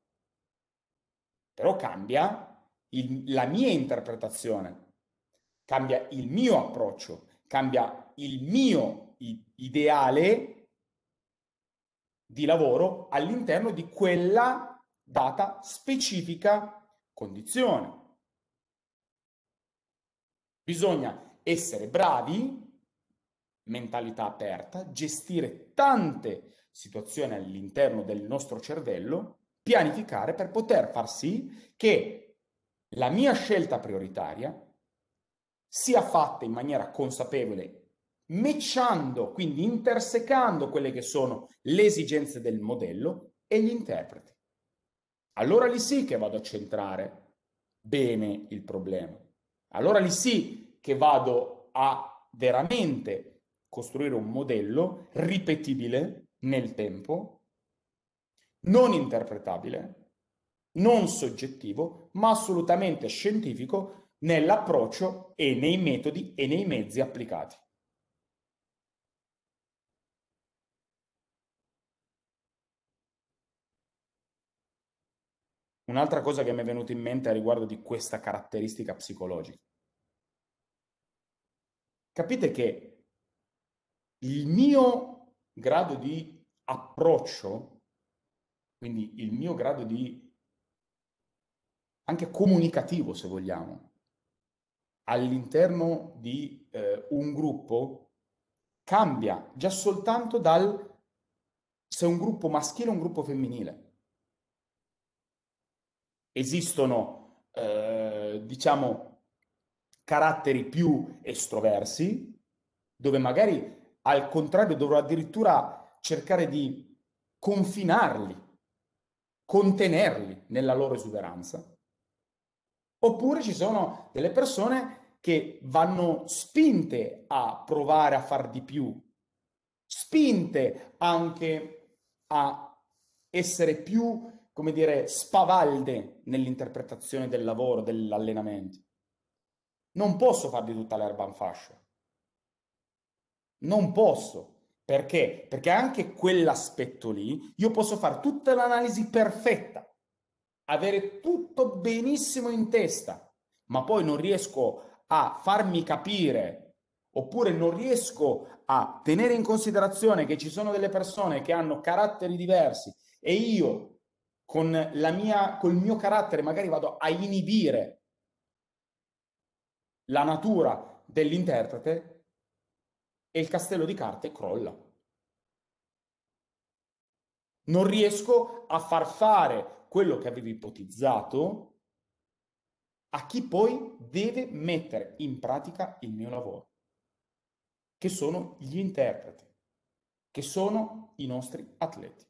però cambia il, la mia interpretazione, cambia il mio approccio, cambia il mio ideale di lavoro all'interno di quella data specifica condizione. Bisogna essere bravi, mentalità aperta, gestire tante situazione all'interno del nostro cervello, pianificare per poter far sì che la mia scelta prioritaria sia fatta in maniera consapevole, mecciando, quindi intersecando quelle che sono le esigenze del modello e gli interpreti. Allora lì sì che vado a centrare bene il problema. Allora lì sì che vado a veramente costruire un modello ripetibile nel tempo, non interpretabile, non soggettivo, ma assolutamente scientifico nell'approccio e nei metodi e nei mezzi applicati. Un'altra cosa che mi è venuta in mente a riguardo di questa caratteristica psicologica. Capite che il mio grado di approccio, quindi il mio grado di anche comunicativo, se vogliamo, all'interno di eh, un gruppo cambia già soltanto dal se è un gruppo maschile o un gruppo femminile. Esistono, eh, diciamo, caratteri più estroversi, dove magari al contrario dovrò addirittura cercare di confinarli, contenerli nella loro esuberanza, oppure ci sono delle persone che vanno spinte a provare a far di più, spinte anche a essere più, come dire, spavalde nell'interpretazione del lavoro, dell'allenamento. Non posso far di tutta l'erba un fascio. Non posso perché? Perché anche quell'aspetto lì io posso fare tutta l'analisi perfetta, avere tutto benissimo in testa, ma poi non riesco a farmi capire oppure non riesco a tenere in considerazione che ci sono delle persone che hanno caratteri diversi e io con la mia, col mio carattere magari vado a inibire la natura dell'interprete, e il castello di carte crolla. Non riesco a far fare quello che avevo ipotizzato a chi poi deve mettere in pratica il mio lavoro, che sono gli interpreti, che sono i nostri atleti.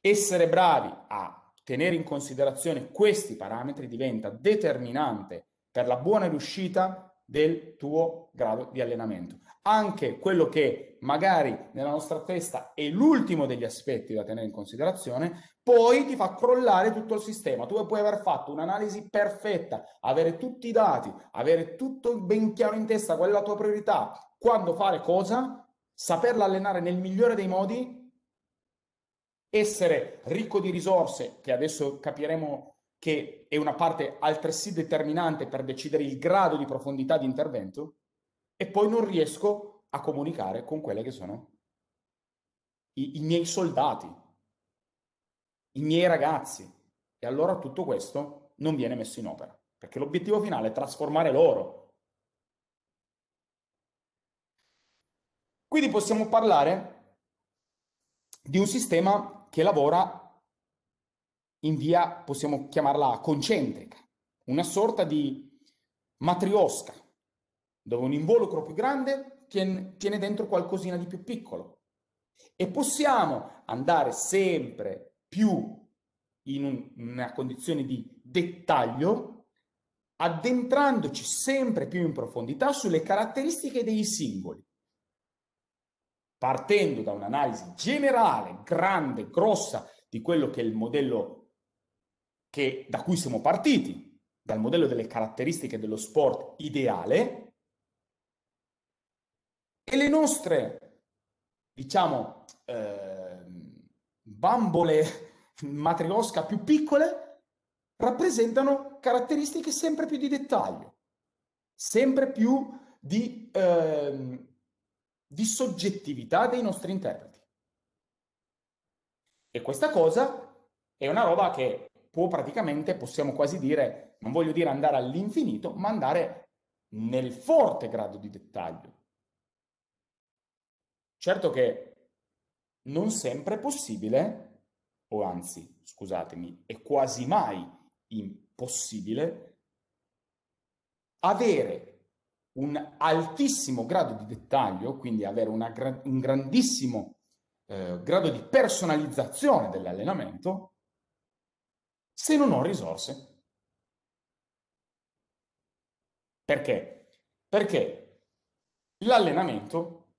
Essere bravi a tenere in considerazione questi parametri diventa determinante per la buona riuscita del tuo grado di allenamento. Anche quello che magari nella nostra testa è l'ultimo degli aspetti da tenere in considerazione, poi ti fa crollare tutto il sistema. Tu puoi aver fatto un'analisi perfetta, avere tutti i dati, avere tutto ben chiaro in testa qual è la tua priorità, quando fare cosa, saperla allenare nel migliore dei modi, essere ricco di risorse, che adesso capiremo che è una parte altresì determinante per decidere il grado di profondità di intervento, e poi non riesco a comunicare con quelli che sono i, i miei soldati, i miei ragazzi. E allora tutto questo non viene messo in opera, perché l'obiettivo finale è trasformare loro. Quindi possiamo parlare di un sistema che lavora in via, possiamo chiamarla concentrica, una sorta di matriosca, dove un involucro più grande tiene, tiene dentro qualcosina di più piccolo. E possiamo andare sempre più in un, una condizione di dettaglio, addentrandoci sempre più in profondità sulle caratteristiche dei singoli partendo da un'analisi generale, grande, grossa, di quello che è il modello che, da cui siamo partiti, dal modello delle caratteristiche dello sport ideale, e le nostre, diciamo, eh, bambole matriosca più piccole rappresentano caratteristiche sempre più di dettaglio, sempre più di, eh, di soggettività dei nostri interpreti. E questa cosa è una roba che può praticamente, possiamo quasi dire, non voglio dire andare all'infinito, ma andare nel forte grado di dettaglio. Certo che non sempre è possibile, o anzi, scusatemi, è quasi mai impossibile avere un altissimo grado di dettaglio, quindi avere una, un grandissimo eh, grado di personalizzazione dell'allenamento, se non ho risorse. Perché? Perché l'allenamento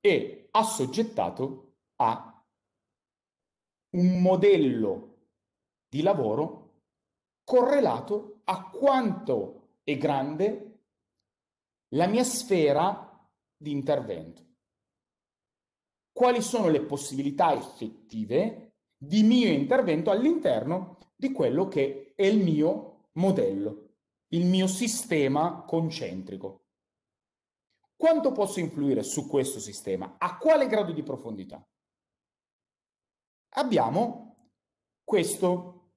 è assoggettato a un modello di lavoro correlato a quanto è grande la mia sfera di intervento. Quali sono le possibilità effettive di mio intervento all'interno di quello che è il mio modello, il mio sistema concentrico. Quanto posso influire su questo sistema? A quale grado di profondità? Abbiamo questo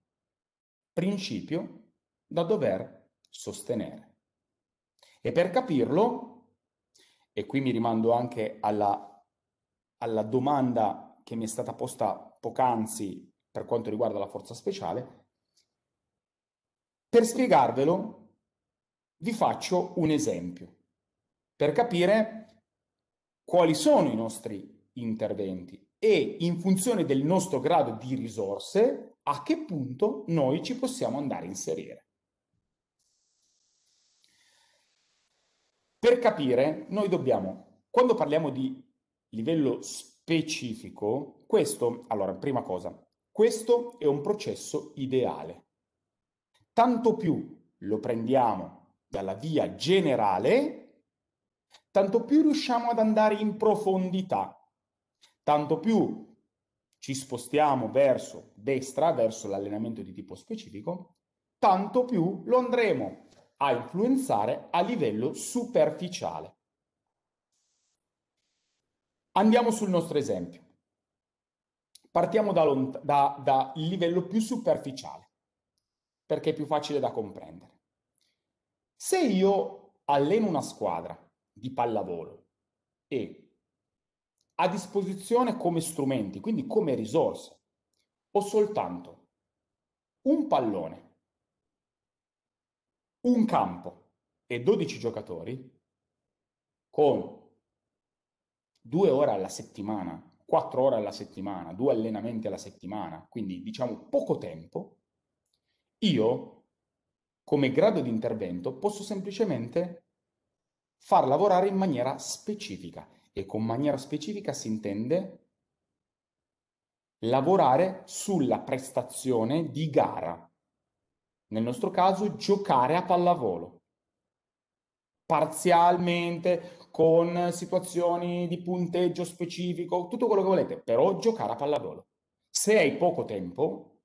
principio da dover sostenere. E per capirlo, e qui mi rimando anche alla, alla domanda che mi è stata posta poc'anzi per quanto riguarda la forza speciale. Per spiegarvelo vi faccio un esempio per capire quali sono i nostri interventi e in funzione del nostro grado di risorse a che punto noi ci possiamo andare a inserire. Per capire, noi dobbiamo, quando parliamo di livello specifico, questo, allora, prima cosa, questo è un processo ideale. Tanto più lo prendiamo dalla via generale, tanto più riusciamo ad andare in profondità, tanto più ci spostiamo verso destra, verso l'allenamento di tipo specifico, tanto più lo andremo a influenzare a livello superficiale. Andiamo sul nostro esempio. Partiamo dal lont- da, da livello più superficiale, perché è più facile da comprendere. Se io alleno una squadra di pallavolo e a disposizione come strumenti, quindi come risorse, ho soltanto un pallone, un campo e 12 giocatori, con due ore alla settimana quattro ore alla settimana, due allenamenti alla settimana, quindi diciamo poco tempo, io come grado di intervento posso semplicemente far lavorare in maniera specifica e con maniera specifica si intende lavorare sulla prestazione di gara. Nel nostro caso giocare a pallavolo. Parzialmente, con situazioni di punteggio specifico, tutto quello che volete, però giocare a pallavolo. Se hai poco tempo,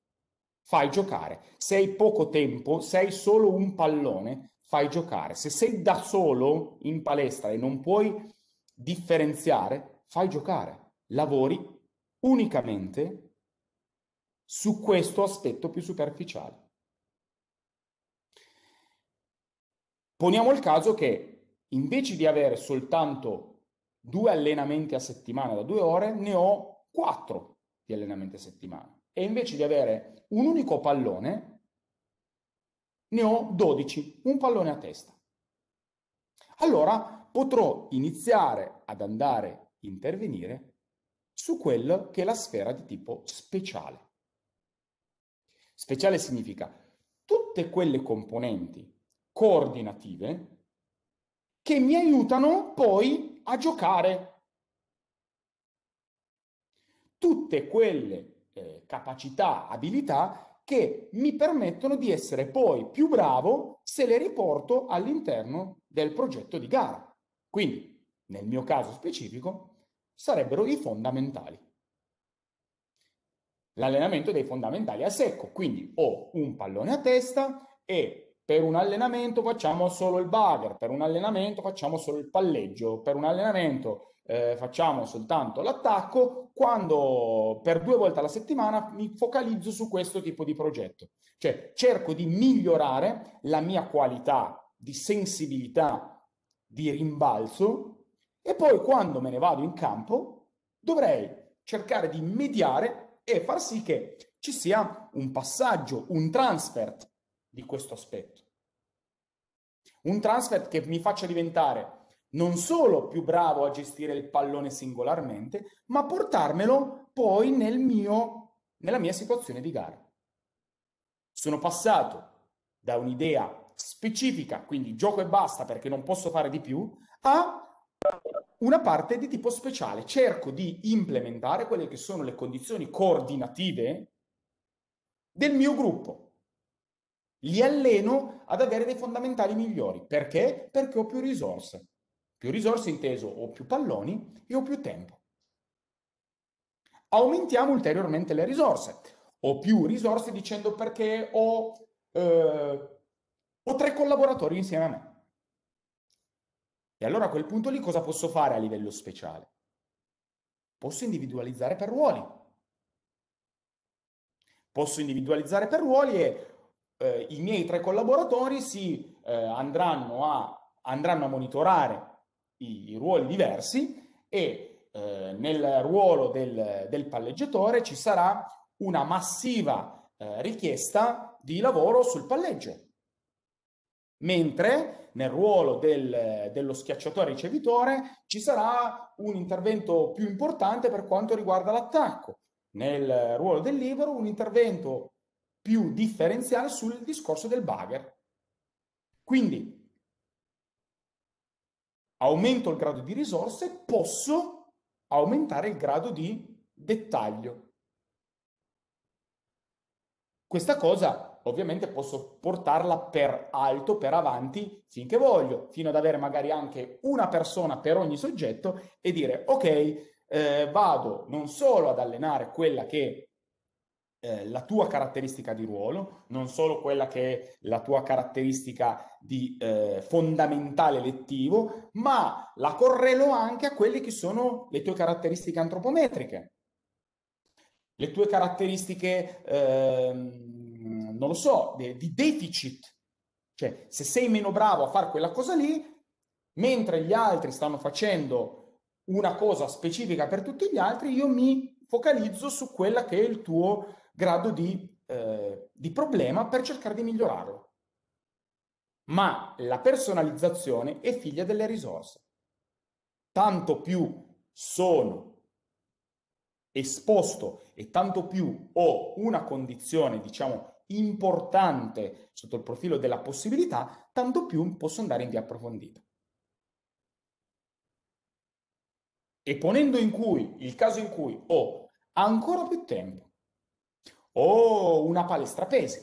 fai giocare. Se hai poco tempo, se hai solo un pallone, fai giocare. Se sei da solo in palestra e non puoi differenziare, fai giocare. Lavori unicamente su questo aspetto più superficiale. Poniamo il caso che invece di avere soltanto due allenamenti a settimana da due ore, ne ho quattro di allenamenti a settimana. E invece di avere un unico pallone, ne ho 12, un pallone a testa. Allora potrò iniziare ad andare a intervenire su quello che è la sfera di tipo speciale. Speciale significa tutte quelle componenti coordinative che mi aiutano poi a giocare. Tutte quelle eh, capacità, abilità che mi permettono di essere poi più bravo se le riporto all'interno del progetto di gara. Quindi, nel mio caso specifico, sarebbero i fondamentali. L'allenamento dei fondamentali a secco, quindi ho un pallone a testa e per un allenamento facciamo solo il bagger, per un allenamento facciamo solo il palleggio, per un allenamento eh, facciamo soltanto l'attacco, quando per due volte alla settimana mi focalizzo su questo tipo di progetto. Cioè cerco di migliorare la mia qualità di sensibilità, di rimbalzo e poi quando me ne vado in campo dovrei cercare di mediare e far sì che ci sia un passaggio, un transfert di questo aspetto. Un transfert che mi faccia diventare non solo più bravo a gestire il pallone singolarmente, ma portarmelo poi nel mio, nella mia situazione di gara. Sono passato da un'idea specifica, quindi gioco e basta perché non posso fare di più, a una parte di tipo speciale. Cerco di implementare quelle che sono le condizioni coordinative del mio gruppo. Li alleno ad avere dei fondamentali migliori. Perché? Perché ho più risorse. Più risorse inteso ho più palloni e ho più tempo. Aumentiamo ulteriormente le risorse. Ho più risorse dicendo perché ho, eh, ho tre collaboratori insieme a me. E allora a quel punto lì cosa posso fare a livello speciale? Posso individualizzare per ruoli. Posso individualizzare per ruoli e eh, i miei tre collaboratori si eh, andranno, a, andranno, a, monitorare i, i ruoli diversi e eh, nel ruolo del, del, palleggiatore ci sarà una massiva eh, richiesta di lavoro sul palleggio, mentre nel ruolo del, dello schiacciatore ricevitore ci sarà un intervento più importante per quanto riguarda l'attacco, nel ruolo del libero un intervento più differenziale sul discorso del bugger. Quindi aumento il grado di risorse, posso aumentare il grado di dettaglio. Questa cosa ovviamente posso portarla per alto, per avanti, finché voglio, fino ad avere magari anche una persona per ogni soggetto e dire ok, eh, vado non solo ad allenare quella che eh, la tua caratteristica di ruolo, non solo quella che è la tua caratteristica di eh, fondamentale lettivo, ma la correlo anche a quelle che sono le tue caratteristiche antropometriche, le tue caratteristiche, eh, non lo so, di, di deficit. Cioè, se sei meno bravo a fare quella cosa lì, mentre gli altri stanno facendo una cosa specifica per tutti gli altri, io mi focalizzo su quella che è il tuo grado di, eh, di problema per cercare di migliorarlo. Ma la personalizzazione è figlia delle risorse. Tanto più sono esposto e tanto più ho una condizione, diciamo, importante sotto il profilo della possibilità, tanto più posso andare in via approfondita. E ponendo in cui il caso in cui ho ancora più tempo o una palestra pesi,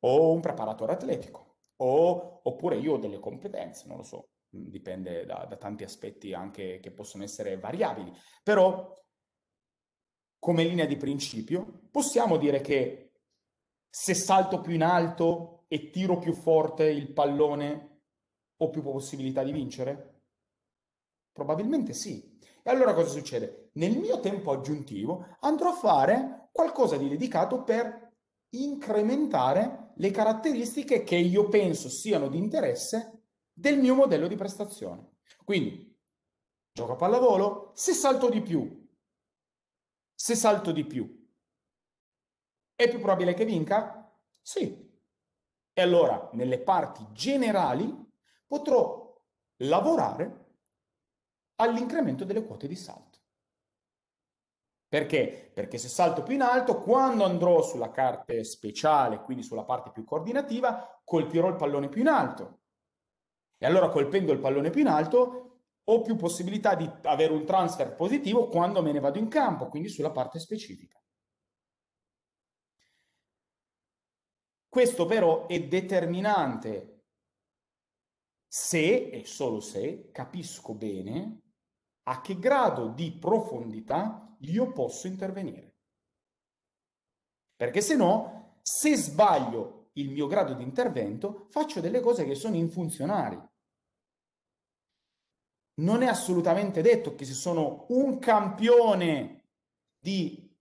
o un preparatore atletico, o, oppure io ho delle competenze, non lo so, mm, dipende da, da tanti aspetti anche che possono essere variabili, però come linea di principio possiamo dire che se salto più in alto e tiro più forte il pallone ho più possibilità di vincere? Probabilmente sì. E allora cosa succede? Nel mio tempo aggiuntivo andrò a fare qualcosa di dedicato per incrementare le caratteristiche che io penso siano di interesse del mio modello di prestazione. Quindi, gioco a pallavolo, se salto di più, se salto di più, è più probabile che vinca? Sì. E allora, nelle parti generali, potrò lavorare all'incremento delle quote di salto. Perché? Perché se salto più in alto, quando andrò sulla carta speciale, quindi sulla parte più coordinativa, colpirò il pallone più in alto. E allora colpendo il pallone più in alto ho più possibilità di avere un transfer positivo quando me ne vado in campo, quindi sulla parte specifica. Questo però è determinante se e solo se capisco bene a che grado di profondità io posso intervenire. Perché se no, se sbaglio il mio grado di intervento, faccio delle cose che sono infunzionali. Non è assolutamente detto che se sono un campione di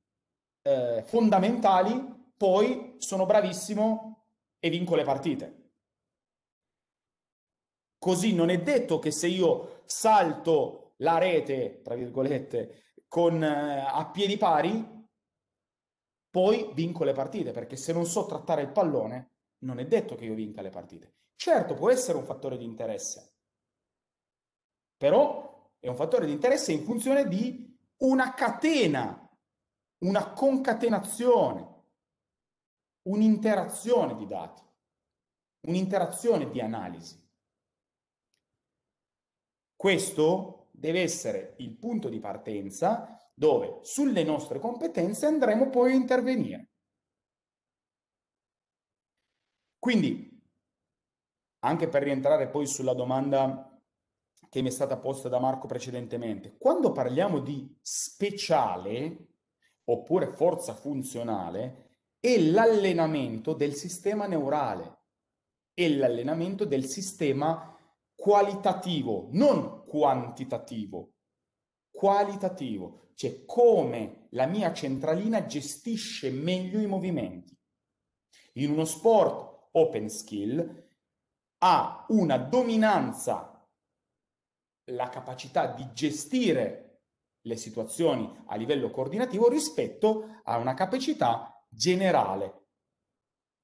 eh, fondamentali, poi sono bravissimo e vinco le partite. Così non è detto che se io salto la rete, tra virgolette, con, eh, a piedi pari, poi vinco le partite, perché se non so trattare il pallone, non è detto che io vinca le partite. Certo, può essere un fattore di interesse, però è un fattore di interesse in funzione di una catena, una concatenazione, un'interazione di dati, un'interazione di analisi. Questo deve essere il punto di partenza dove sulle nostre competenze andremo poi a intervenire. Quindi, anche per rientrare poi sulla domanda che mi è stata posta da Marco precedentemente, quando parliamo di speciale oppure forza funzionale, è l'allenamento del sistema neurale, è l'allenamento del sistema qualitativo, non quantitativo, qualitativo, cioè come la mia centralina gestisce meglio i movimenti. In uno sport open skill ha una dominanza la capacità di gestire le situazioni a livello coordinativo rispetto a una capacità generale,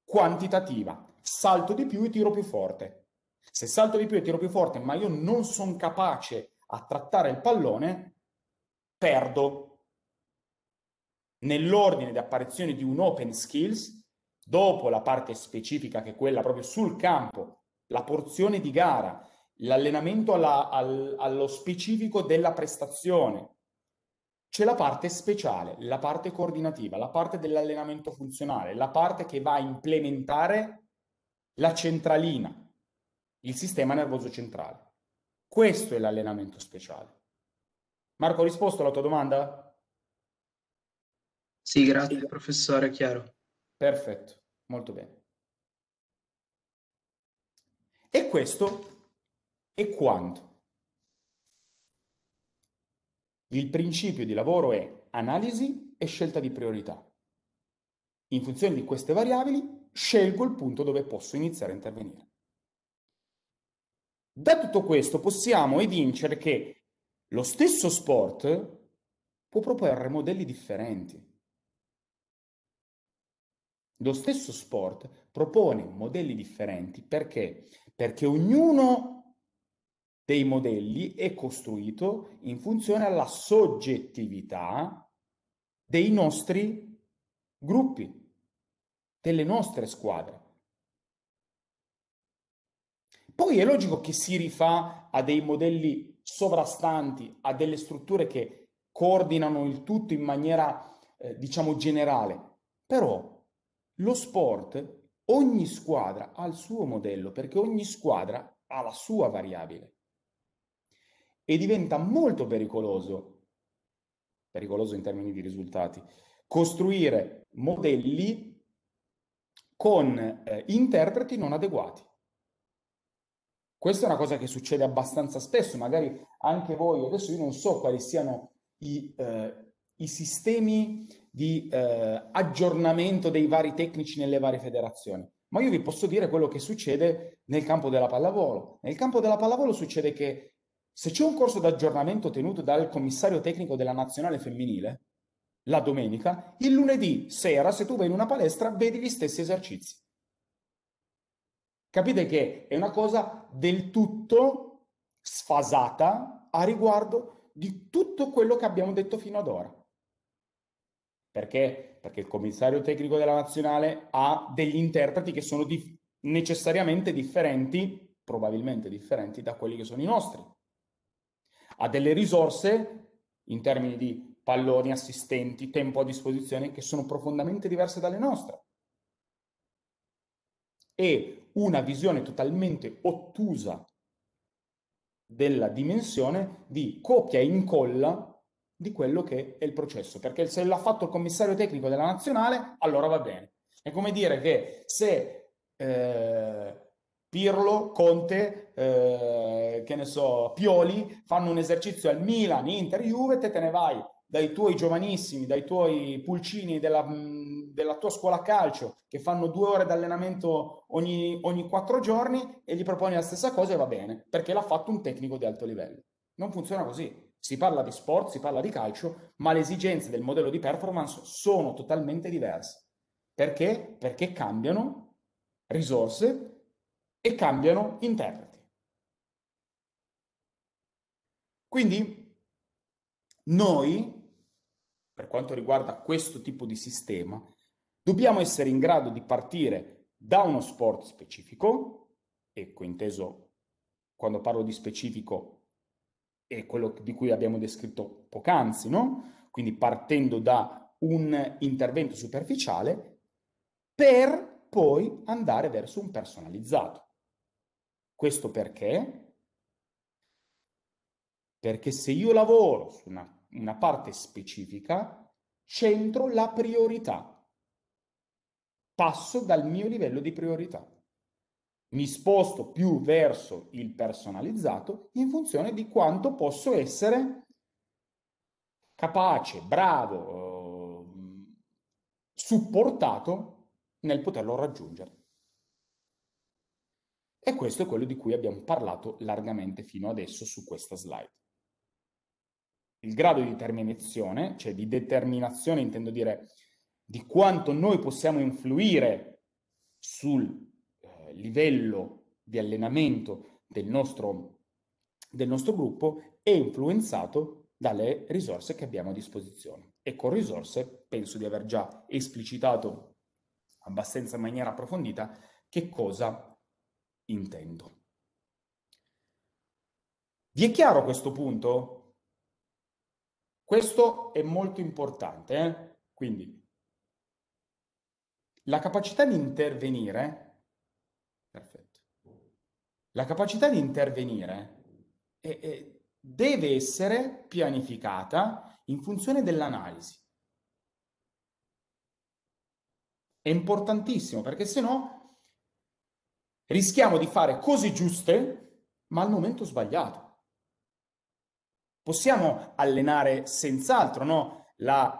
quantitativa, salto di più e tiro più forte. Se salto di più e tiro più forte, ma io non sono capace a trattare il pallone, perdo. Nell'ordine di apparizione di un open skills, dopo la parte specifica che è quella proprio sul campo, la porzione di gara, l'allenamento alla, al, allo specifico della prestazione, c'è la parte speciale, la parte coordinativa, la parte dell'allenamento funzionale, la parte che va a implementare la centralina, il sistema nervoso centrale. Questo è l'allenamento speciale. Marco, ho risposto alla tua domanda? Sì, grazie sì. professore, chiaro. Perfetto, molto bene. E questo è quanto. Il principio di lavoro è analisi e scelta di priorità. In funzione di queste variabili scelgo il punto dove posso iniziare a intervenire. Da tutto questo possiamo evincere che lo stesso sport può proporre modelli differenti. Lo stesso sport propone modelli differenti perché? Perché ognuno dei modelli è costruito in funzione alla soggettività dei nostri gruppi, delle nostre squadre. Poi è logico che si rifà a dei modelli sovrastanti, a delle strutture che coordinano il tutto in maniera, eh, diciamo, generale. Però lo sport, ogni squadra ha il suo modello, perché ogni squadra ha la sua variabile. E diventa molto pericoloso, pericoloso in termini di risultati, costruire modelli con eh, interpreti non adeguati. Questa è una cosa che succede abbastanza spesso, magari anche voi, adesso io non so quali siano i, eh, i sistemi di eh, aggiornamento dei vari tecnici nelle varie federazioni, ma io vi posso dire quello che succede nel campo della pallavolo. Nel campo della pallavolo succede che se c'è un corso d'aggiornamento tenuto dal commissario tecnico della nazionale femminile, la domenica, il lunedì sera, se tu vai in una palestra, vedi gli stessi esercizi. Capite che è una cosa del tutto sfasata a riguardo di tutto quello che abbiamo detto fino ad ora. Perché? Perché il commissario tecnico della nazionale ha degli interpreti che sono di- necessariamente differenti, probabilmente differenti da quelli che sono i nostri. Ha delle risorse in termini di palloni, assistenti, tempo a disposizione che sono profondamente diverse dalle nostre e una visione totalmente ottusa della dimensione di copia e incolla di quello che è il processo, perché se l'ha fatto il commissario tecnico della nazionale, allora va bene. È come dire che se eh, Pirlo, Conte, eh, che ne so, Pioli fanno un esercizio al Milan, Inter, Juve, te, te ne vai dai tuoi giovanissimi, dai tuoi pulcini della mm, della tua scuola calcio che fanno due ore di allenamento ogni, ogni quattro giorni e gli proponi la stessa cosa e va bene, perché l'ha fatto un tecnico di alto livello. Non funziona così. Si parla di sport, si parla di calcio, ma le esigenze del modello di performance sono totalmente diverse. Perché? Perché cambiano risorse e cambiano interpreti. Quindi noi, per quanto riguarda questo tipo di sistema, Dobbiamo essere in grado di partire da uno sport specifico, ecco inteso quando parlo di specifico è quello di cui abbiamo descritto poc'anzi, no? Quindi partendo da un intervento superficiale per poi andare verso un personalizzato. Questo perché? Perché se io lavoro su una, una parte specifica, centro la priorità passo dal mio livello di priorità. Mi sposto più verso il personalizzato in funzione di quanto posso essere capace, bravo, ehm, supportato nel poterlo raggiungere. E questo è quello di cui abbiamo parlato largamente fino adesso su questa slide. Il grado di determinazione, cioè di determinazione intendo dire di quanto noi possiamo influire sul eh, livello di allenamento del nostro, del nostro gruppo è influenzato dalle risorse che abbiamo a disposizione. E con risorse penso di aver già esplicitato abbastanza in maniera approfondita che cosa intendo. Vi è chiaro questo punto? Questo è molto importante, eh? quindi la capacità di intervenire, perfetto, la capacità di intervenire è, è, deve essere pianificata in funzione dell'analisi. È importantissimo perché se no rischiamo di fare cose giuste ma al momento sbagliato. Possiamo allenare senz'altro no? la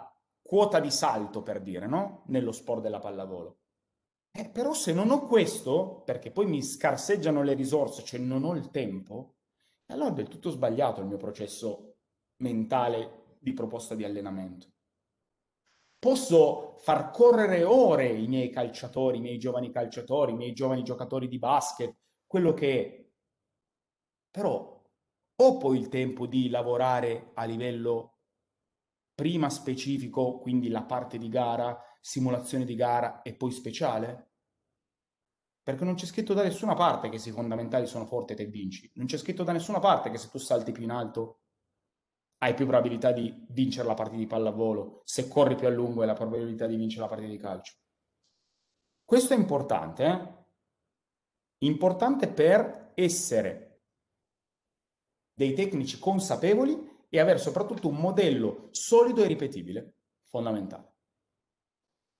quota di salto, per dire, no? Nello sport della pallavolo. Eh, però se non ho questo, perché poi mi scarseggiano le risorse, cioè non ho il tempo, allora è del tutto sbagliato il mio processo mentale di proposta di allenamento. Posso far correre ore i miei calciatori, i miei giovani calciatori, i miei giovani giocatori di basket, quello che è. Però ho poi il tempo di lavorare a livello prima specifico, quindi la parte di gara, simulazione di gara e poi speciale? Perché non c'è scritto da nessuna parte che se i fondamentali sono forti te vinci. Non c'è scritto da nessuna parte che se tu salti più in alto hai più probabilità di vincere la partita di pallavolo, se corri più a lungo hai la probabilità di vincere la partita di calcio. Questo è importante, eh? importante per essere dei tecnici consapevoli e avere soprattutto un modello solido e ripetibile, fondamentale.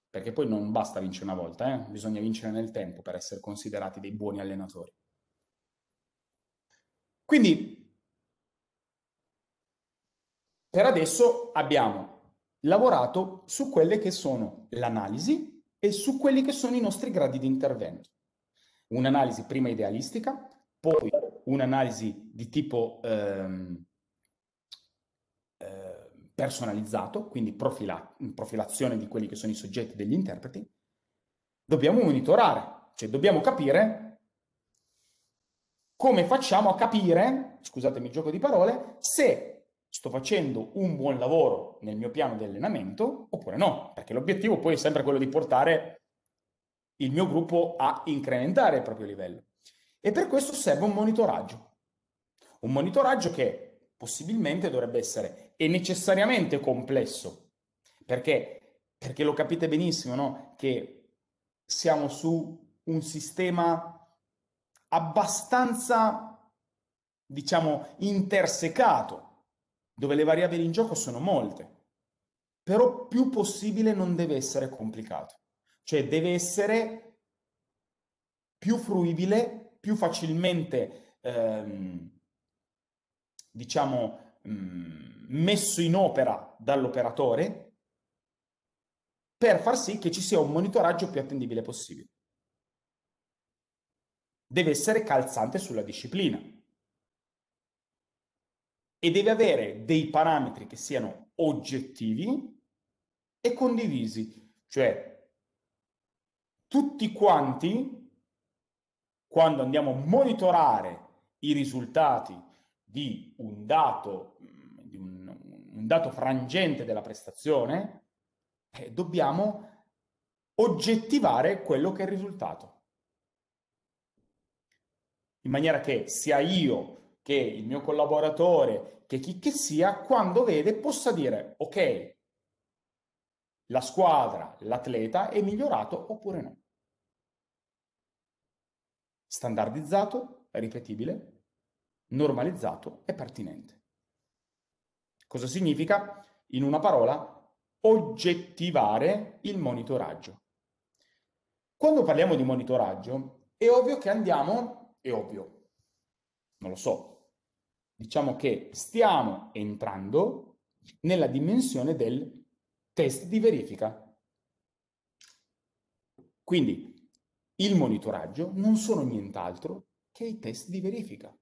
Perché poi non basta vincere una volta, eh? bisogna vincere nel tempo per essere considerati dei buoni allenatori. Quindi, per adesso abbiamo lavorato su quelle che sono l'analisi e su quelli che sono i nostri gradi di intervento. Un'analisi prima idealistica, poi un'analisi di tipo ehm, personalizzato, quindi profila- profilazione di quelli che sono i soggetti degli interpreti, dobbiamo monitorare, cioè dobbiamo capire come facciamo a capire, scusatemi il gioco di parole, se sto facendo un buon lavoro nel mio piano di allenamento oppure no, perché l'obiettivo poi è sempre quello di portare il mio gruppo a incrementare il proprio livello. E per questo serve un monitoraggio. Un monitoraggio che possibilmente dovrebbe essere e necessariamente complesso. Perché? Perché lo capite benissimo, no? Che siamo su un sistema abbastanza, diciamo, intersecato, dove le variabili in gioco sono molte. Però più possibile non deve essere complicato. Cioè deve essere più fruibile, più facilmente... Ehm, diciamo, mh, mm, messo in opera dall'operatore per far sì che ci sia un monitoraggio più attendibile possibile. Deve essere calzante sulla disciplina e deve avere dei parametri che siano oggettivi e condivisi, cioè tutti quanti quando andiamo a monitorare i risultati di un dato, mm, di un, un dato frangente della prestazione, eh, dobbiamo oggettivare quello che è il risultato. In maniera che sia io che il mio collaboratore, che chi che sia, quando vede possa dire ok, la squadra, l'atleta è migliorato oppure no. Standardizzato, ripetibile, normalizzato e pertinente. Cosa significa? In una parola, oggettivare il monitoraggio. Quando parliamo di monitoraggio, è ovvio che andiamo, è ovvio, non lo so, diciamo che stiamo entrando nella dimensione del test di verifica. Quindi il monitoraggio non sono nient'altro che i test di verifica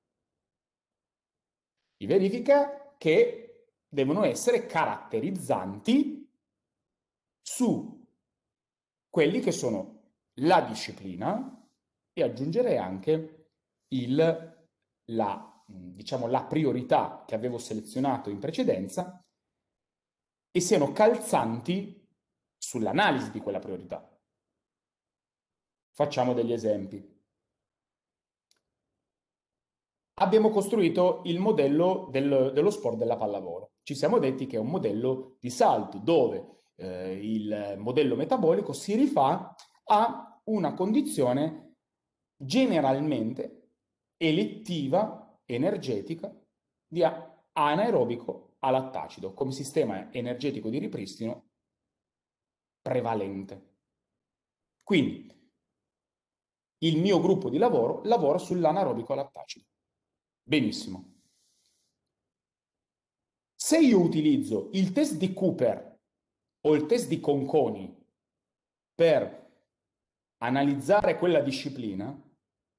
di verifica che devono essere caratterizzanti su quelli che sono la disciplina e aggiungere anche il, la, diciamo, la priorità che avevo selezionato in precedenza e siano calzanti sull'analisi di quella priorità. Facciamo degli esempi abbiamo costruito il modello del, dello sport della pallavolo. Ci siamo detti che è un modello di salto, dove eh, il modello metabolico si rifà a una condizione generalmente elettiva, energetica, di anaerobico a lattacido, come sistema energetico di ripristino prevalente. Quindi il mio gruppo di lavoro lavora sull'anaerobico a lattacido. Benissimo. Se io utilizzo il test di Cooper o il test di Conconi per analizzare quella disciplina,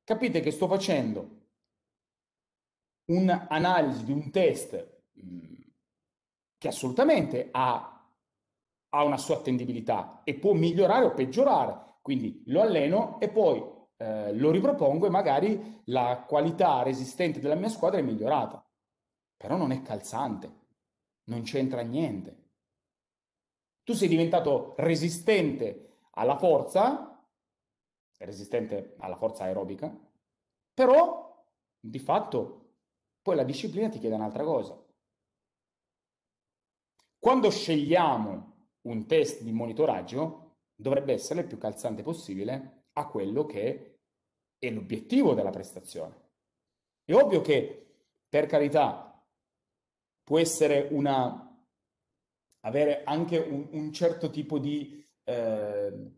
capite che sto facendo un'analisi di un test mm, che assolutamente ha, ha una sua attendibilità e può migliorare o peggiorare. Quindi lo alleno e poi eh, lo ripropongo e magari la qualità resistente della mia squadra è migliorata. Però non è calzante, non c'entra niente. Tu sei diventato resistente alla forza, resistente alla forza aerobica, però di fatto poi la disciplina ti chiede un'altra cosa. Quando scegliamo un test di monitoraggio, dovrebbe essere il più calzante possibile a quello che è è l'obiettivo della prestazione. È ovvio che, per carità, può essere una... avere anche un, un certo tipo di eh,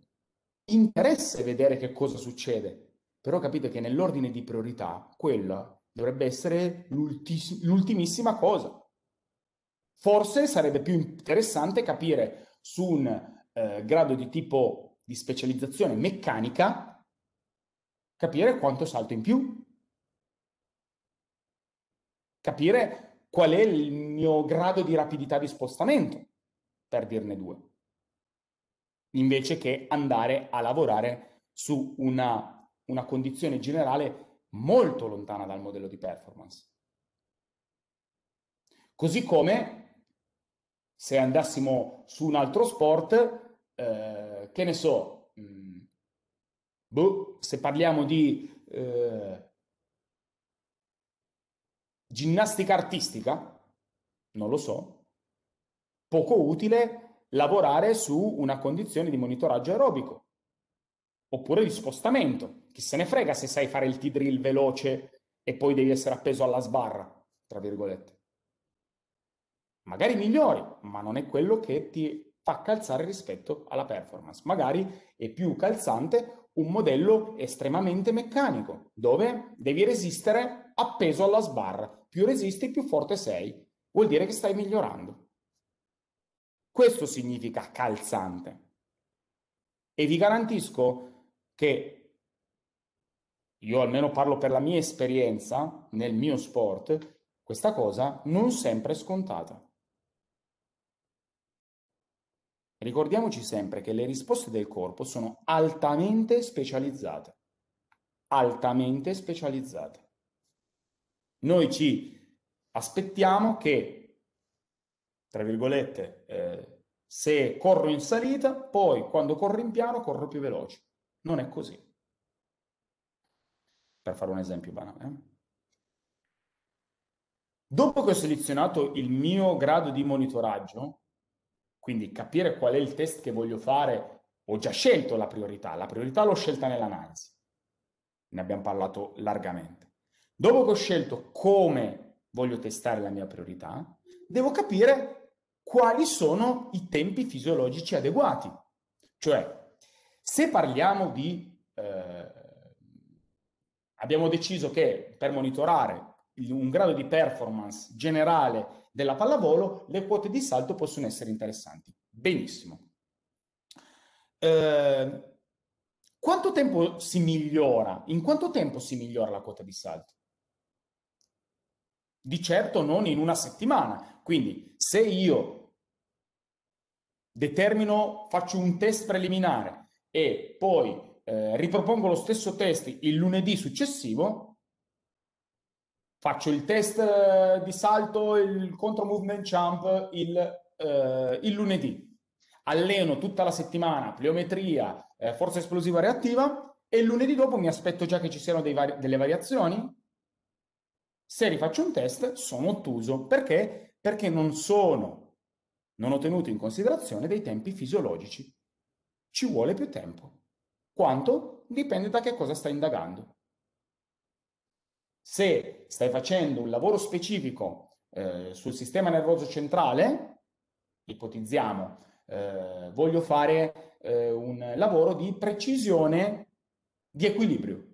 interesse vedere che cosa succede, però capite che nell'ordine di priorità quella dovrebbe essere l'ultimissima cosa. Forse sarebbe più interessante capire su un eh, grado di tipo di specializzazione meccanica capire quanto salto in più, capire qual è il mio grado di rapidità di spostamento, per dirne due, invece che andare a lavorare su una, una condizione generale molto lontana dal modello di performance. Così come se andassimo su un altro sport, eh, che ne so, boh, se parliamo di eh, ginnastica artistica, non lo so, poco utile lavorare su una condizione di monitoraggio aerobico oppure di spostamento. Chi se ne frega se sai fare il T-drill veloce e poi devi essere appeso alla sbarra, tra virgolette. Magari migliori, ma non è quello che ti fa calzare rispetto alla performance. Magari è più calzante un modello estremamente meccanico, dove devi resistere appeso alla sbarra. Più resisti, più forte sei. Vuol dire che stai migliorando. Questo significa calzante. E vi garantisco che, io almeno parlo per la mia esperienza nel mio sport, questa cosa non sempre è scontata. Ricordiamoci sempre che le risposte del corpo sono altamente specializzate. Altamente specializzate. Noi ci aspettiamo che, tra virgolette, eh, se corro in salita, poi quando corro in piano corro più veloce. Non è così. Per fare un esempio banale. Eh. Dopo che ho selezionato il mio grado di monitoraggio, quindi capire qual è il test che voglio fare. Ho già scelto la priorità, la priorità l'ho scelta nell'analisi, ne abbiamo parlato largamente. Dopo che ho scelto come voglio testare la mia priorità, devo capire quali sono i tempi fisiologici adeguati. Cioè, se parliamo di... Eh, abbiamo deciso che per monitorare un grado di performance generale della pallavolo, le quote di salto possono essere interessanti. Benissimo. Eh, quanto tempo si migliora? In quanto tempo si migliora la quota di salto? Di certo non in una settimana. Quindi se io determino, faccio un test preliminare e poi eh, ripropongo lo stesso test il lunedì successivo, faccio il test eh, di salto, il contro movement jump il, eh, il lunedì, alleno tutta la settimana pliometria, eh, forza esplosiva reattiva e il lunedì dopo mi aspetto già che ci siano vari- delle variazioni. Se rifaccio un test sono ottuso perché? Perché non sono, non ho tenuto in considerazione dei tempi fisiologici. Ci vuole più tempo. Quanto? Dipende da che cosa sta indagando se stai facendo un lavoro specifico eh, sul sistema nervoso centrale, ipotizziamo, eh, voglio fare eh, un lavoro di precisione di equilibrio.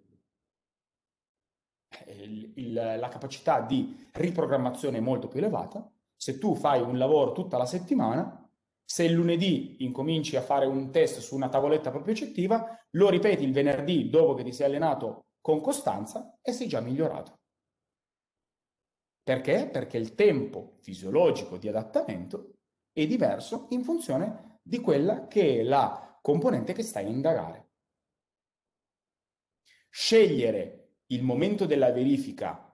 Eh, il, il, la capacità di riprogrammazione è molto più elevata. Se tu fai un lavoro tutta la settimana, se il lunedì incominci a fare un test su una tavoletta proprio propriocettiva, lo ripeti il venerdì dopo che ti sei allenato con costanza e sei già migliorato. Perché? Perché il tempo fisiologico di adattamento è diverso in funzione di quella che è la componente che stai a indagare. Scegliere il momento della verifica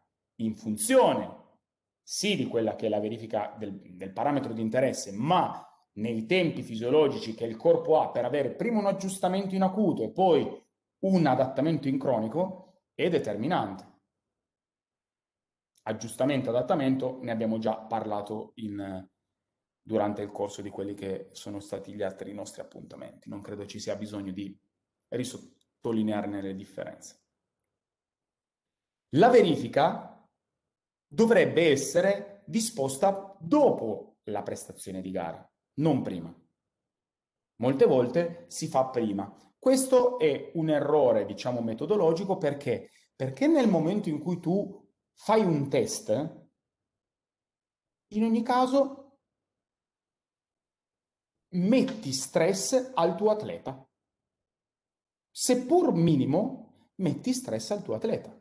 in funzione, sì, di quella che è la verifica del, del parametro di interesse, ma nei tempi fisiologici che il corpo ha per avere prima un aggiustamento in acuto e poi un adattamento in cronico è determinante. Aggiustamento, adattamento, ne abbiamo già parlato in, durante il corso di quelli che sono stati gli altri nostri appuntamenti. Non credo ci sia bisogno di risottolinearne le differenze. La verifica dovrebbe essere disposta dopo la prestazione di gara, non prima. Molte volte si fa prima questo è un errore, diciamo, metodologico perché? Perché nel momento in cui tu fai un test, in ogni caso metti stress al tuo atleta. Seppur minimo, metti stress al tuo atleta.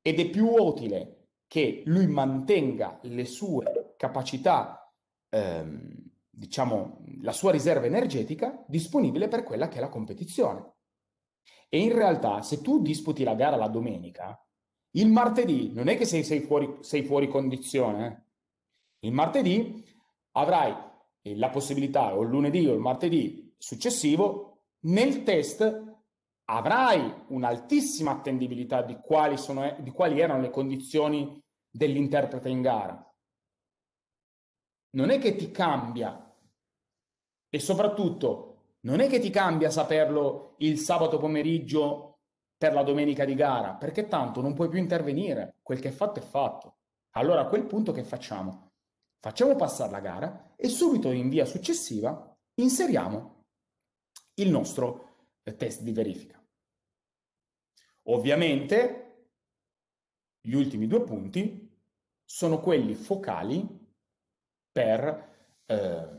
Ed è più utile che lui mantenga le sue capacità ehm, diciamo, la sua riserva energetica disponibile per quella che è la competizione. E in realtà, se tu disputi la gara la domenica, il martedì non è che sei, sei, fuori, sei fuori, condizione. Eh. Il martedì avrai eh, la possibilità, o il lunedì o il martedì successivo, nel test avrai un'altissima attendibilità di quali, sono, eh, di quali erano le condizioni dell'interprete in gara. Non è che ti cambia e soprattutto, non è che ti cambia saperlo il sabato pomeriggio per la domenica di gara, perché tanto non puoi più intervenire, quel che è fatto è fatto. Allora a quel punto che facciamo? Facciamo passare la gara e subito in via successiva inseriamo il nostro eh, test di verifica. Ovviamente gli ultimi due punti sono quelli focali per eh,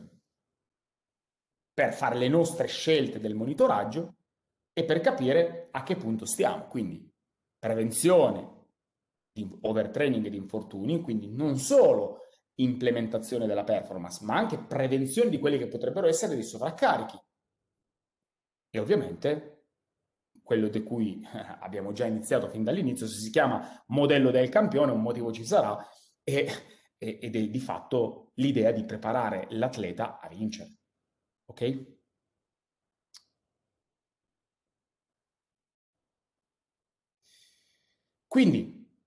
per fare le nostre scelte del monitoraggio e per capire a che punto stiamo. Quindi prevenzione di overtraining e di infortuni, quindi non solo implementazione della performance, ma anche prevenzione di quelli che potrebbero essere dei sovraccarichi. E ovviamente quello di cui abbiamo già iniziato fin dall'inizio, se si chiama modello del campione, un motivo ci sarà, ed è di fatto l'idea di preparare l'atleta a vincere. Ok? Quindi,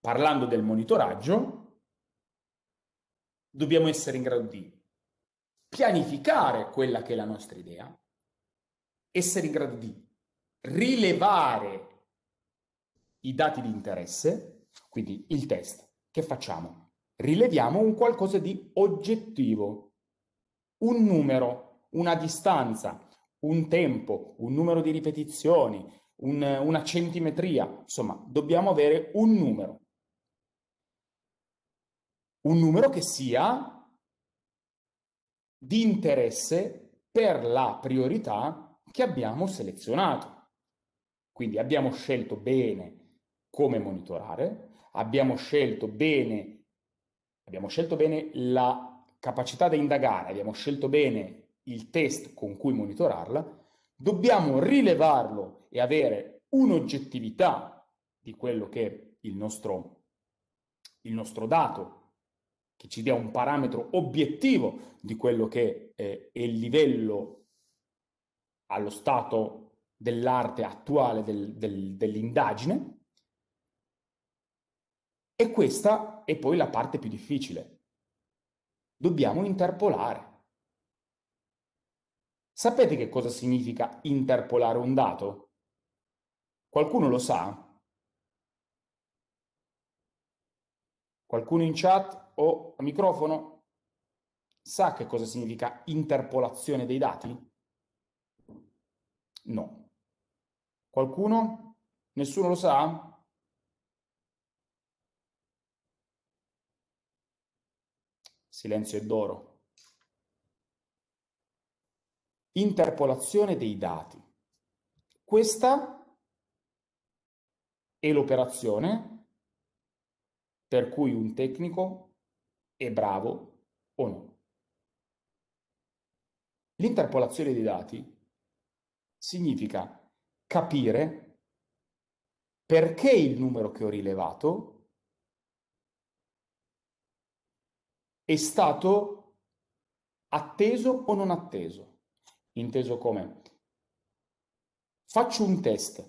parlando del monitoraggio, dobbiamo essere in grado di pianificare quella che è la nostra idea, essere in grado di rilevare i dati di interesse, quindi il test. Che facciamo? Rileviamo un qualcosa di oggettivo, un numero, una distanza, un tempo, un numero di ripetizioni, un, una centimetria, insomma, dobbiamo avere un numero. Un numero che sia di interesse per la priorità che abbiamo selezionato. Quindi abbiamo scelto bene come monitorare, abbiamo scelto bene, abbiamo scelto bene la capacità da indagare, abbiamo scelto bene il test con cui monitorarla, dobbiamo rilevarlo e avere un'oggettività di quello che è il nostro, il nostro dato, che ci dia un parametro obiettivo di quello che eh, è il livello allo stato dell'arte attuale del, del, dell'indagine. E questa è poi la parte più difficile, dobbiamo interpolare. Sapete che cosa significa interpolare un dato? Qualcuno lo sa? Qualcuno in chat o a microfono sa che cosa significa interpolazione dei dati? No. Qualcuno? Nessuno lo sa? silenzio e d'oro. Interpolazione dei dati. Questa è l'operazione per cui un tecnico è bravo o no. L'interpolazione dei dati significa capire perché il numero che ho rilevato è stato atteso o non atteso, inteso come faccio un test,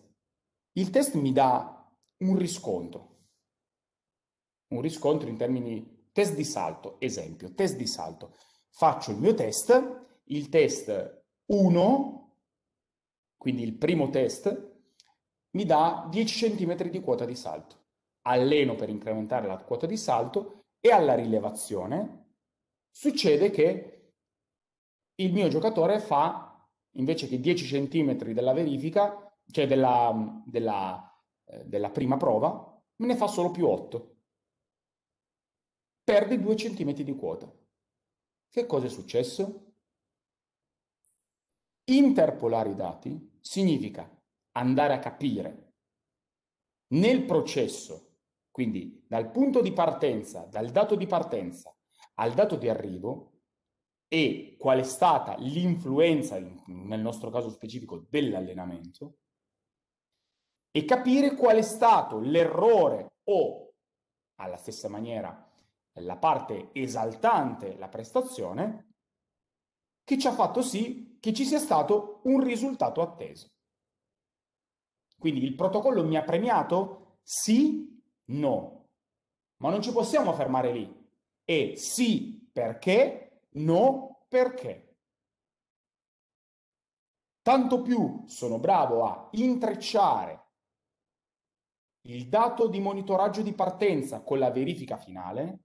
il test mi dà un riscontro, un riscontro in termini test di salto, esempio, test di salto, faccio il mio test, il test 1, quindi il primo test, mi dà 10 cm di quota di salto. Alleno per incrementare la quota di salto, e alla rilevazione succede che il mio giocatore fa invece che 10 cm della verifica, cioè della, mm, della, eh, della prima prova, ne fa solo più 8. Perde 2 cm di quota. Che cosa è successo? Interpolare i dati significa andare a capire nel processo quindi dal punto di partenza, dal dato di partenza al dato di arrivo e qual è stata l'influenza, nel nostro caso specifico, dell'allenamento e capire qual è stato l'errore o, alla stessa maniera, la parte esaltante, la prestazione, che ci ha fatto sì che ci sia stato un risultato atteso. Quindi il protocollo mi ha premiato? Sì No. Ma non ci possiamo fermare lì. E sì perché, no perché. Tanto più sono bravo a intrecciare il dato di monitoraggio di partenza con la verifica finale,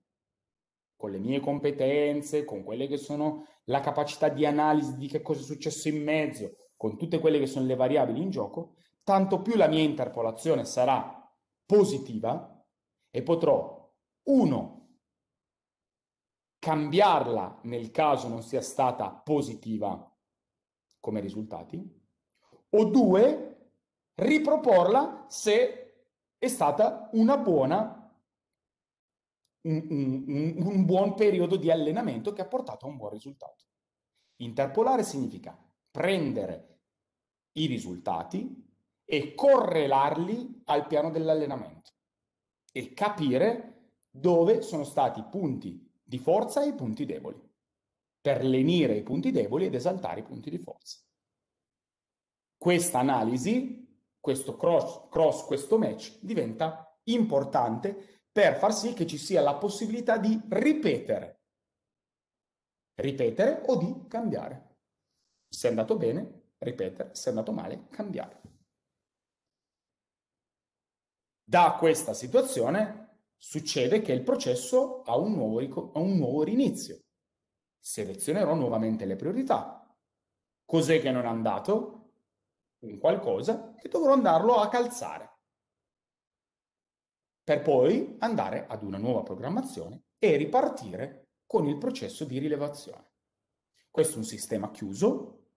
con le mie competenze, con quelle che sono la capacità di analisi di che cosa è successo in mezzo, con tutte quelle che sono le variabili in gioco, tanto più la mia interpolazione sarà positiva e potrò, uno, cambiarla nel caso non sia stata positiva come risultati, o due, riproporla se è stata una buona, un, un, un buon periodo di allenamento che ha portato a un buon risultato. Interpolare significa prendere i risultati e correlarli al piano dell'allenamento e capire dove sono stati i punti di forza e i punti deboli, per lenire i punti deboli ed esaltare i punti di forza. Questa analisi, questo cross, cross questo match diventa importante per far sì che ci sia la possibilità di ripetere, ripetere o di cambiare. Se è andato bene, ripetere, se è andato male, cambiare. Da questa situazione succede che il processo ha un nuovo, rico- ha un nuovo rinizio. Selezionerò nuovamente le priorità. Cos'è che non è andato? Un qualcosa che dovrò andarlo a calzare per poi andare ad una nuova programmazione e ripartire con il processo di rilevazione. Questo è un sistema chiuso,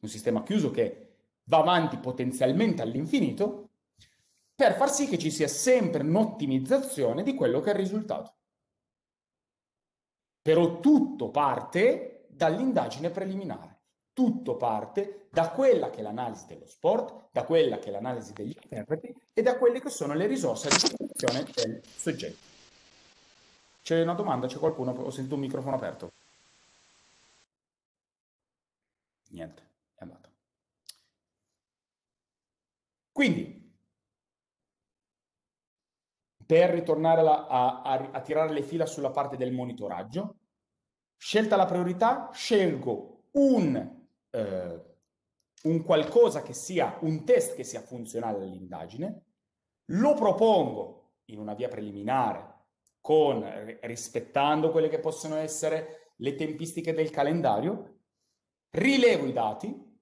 un sistema chiuso che va avanti potenzialmente all'infinito, per far sì che ci sia sempre un'ottimizzazione di quello che è il risultato. Però tutto parte dall'indagine preliminare, tutto parte da quella che è l'analisi dello sport, da quella che è l'analisi degli interpreti e da quelle che sono le risorse a disposizione del soggetto. C'è una domanda? C'è qualcuno? Ho sentito un microfono aperto. Niente, è andato. Quindi, per ritornare a, a, a tirare le fila sulla parte del monitoraggio. Scelta la priorità, scelgo un, eh, un qualcosa che sia un test che sia funzionale all'indagine, lo propongo in una via preliminare, con, rispettando quelle che possono essere le tempistiche del calendario, rilevo i dati,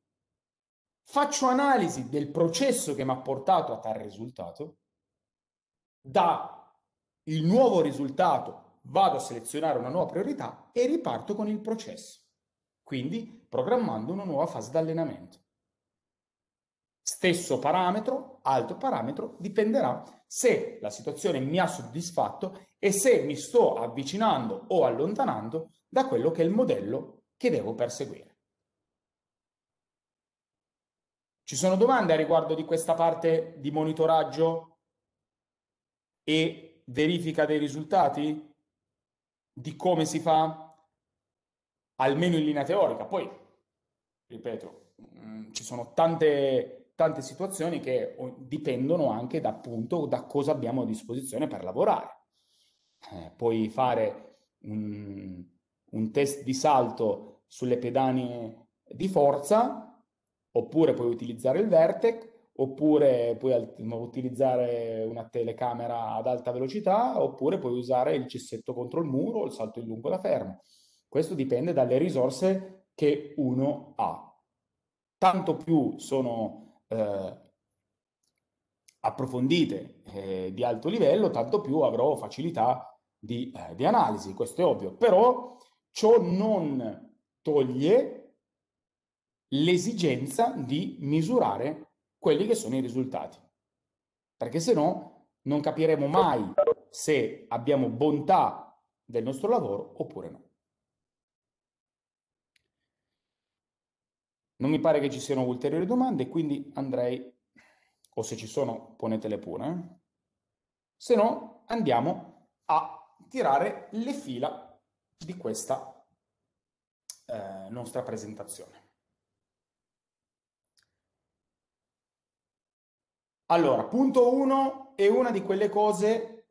faccio analisi del processo che mi ha portato a tal risultato da il nuovo risultato vado a selezionare una nuova priorità e riparto con il processo, quindi programmando una nuova fase d'allenamento. Stesso parametro, altro parametro, dipenderà se la situazione mi ha soddisfatto e se mi sto avvicinando o allontanando da quello che è il modello che devo perseguire. Ci sono domande a riguardo di questa parte di monitoraggio e verifica dei risultati di come si fa, almeno in linea teorica. Poi, ripeto, mh, mm, ci sono tante, tante situazioni che dipendono anche da, appunto, da cosa abbiamo a disposizione per lavorare. Eh, puoi fare un, un test di salto sulle pedane di forza, oppure puoi utilizzare il vertex oppure puoi utilizzare una telecamera ad alta velocità, oppure puoi usare il cessetto contro il muro, il salto in lungo e la ferma. Questo dipende dalle risorse che uno ha. Tanto più sono eh, approfondite eh, di alto livello, tanto più avrò facilità di, eh, di analisi, questo è ovvio. Però ciò non toglie l'esigenza di misurare quelli che sono i risultati. Perché se no non capiremo mai se abbiamo bontà del nostro lavoro oppure no. Non mi pare che ci siano ulteriori domande, quindi andrei, o se ci sono ponetele pure, eh. se no andiamo a tirare le fila di questa eh, nostra presentazione. Allora, punto 1 è una di quelle cose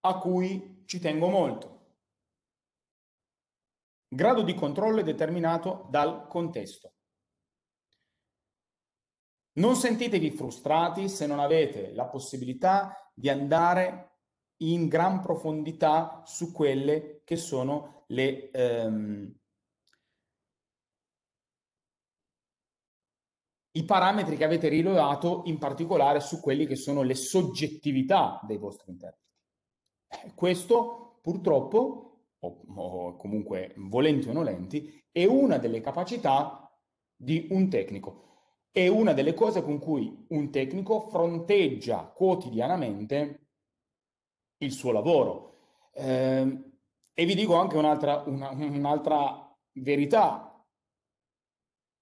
a cui ci tengo molto. Grado di controllo è determinato dal contesto. Non sentitevi frustrati se non avete la possibilità di andare in gran profondità su quelle che sono le, ehm, i parametri che avete rilevato in particolare su quelli che sono le soggettività dei vostri interpreti. Eh, questo purtroppo, o, o comunque volenti o nolenti, è una delle capacità di un tecnico. È una delle cose con cui un tecnico fronteggia quotidianamente il suo lavoro. Eh, e vi dico anche un'altra, una, un'altra verità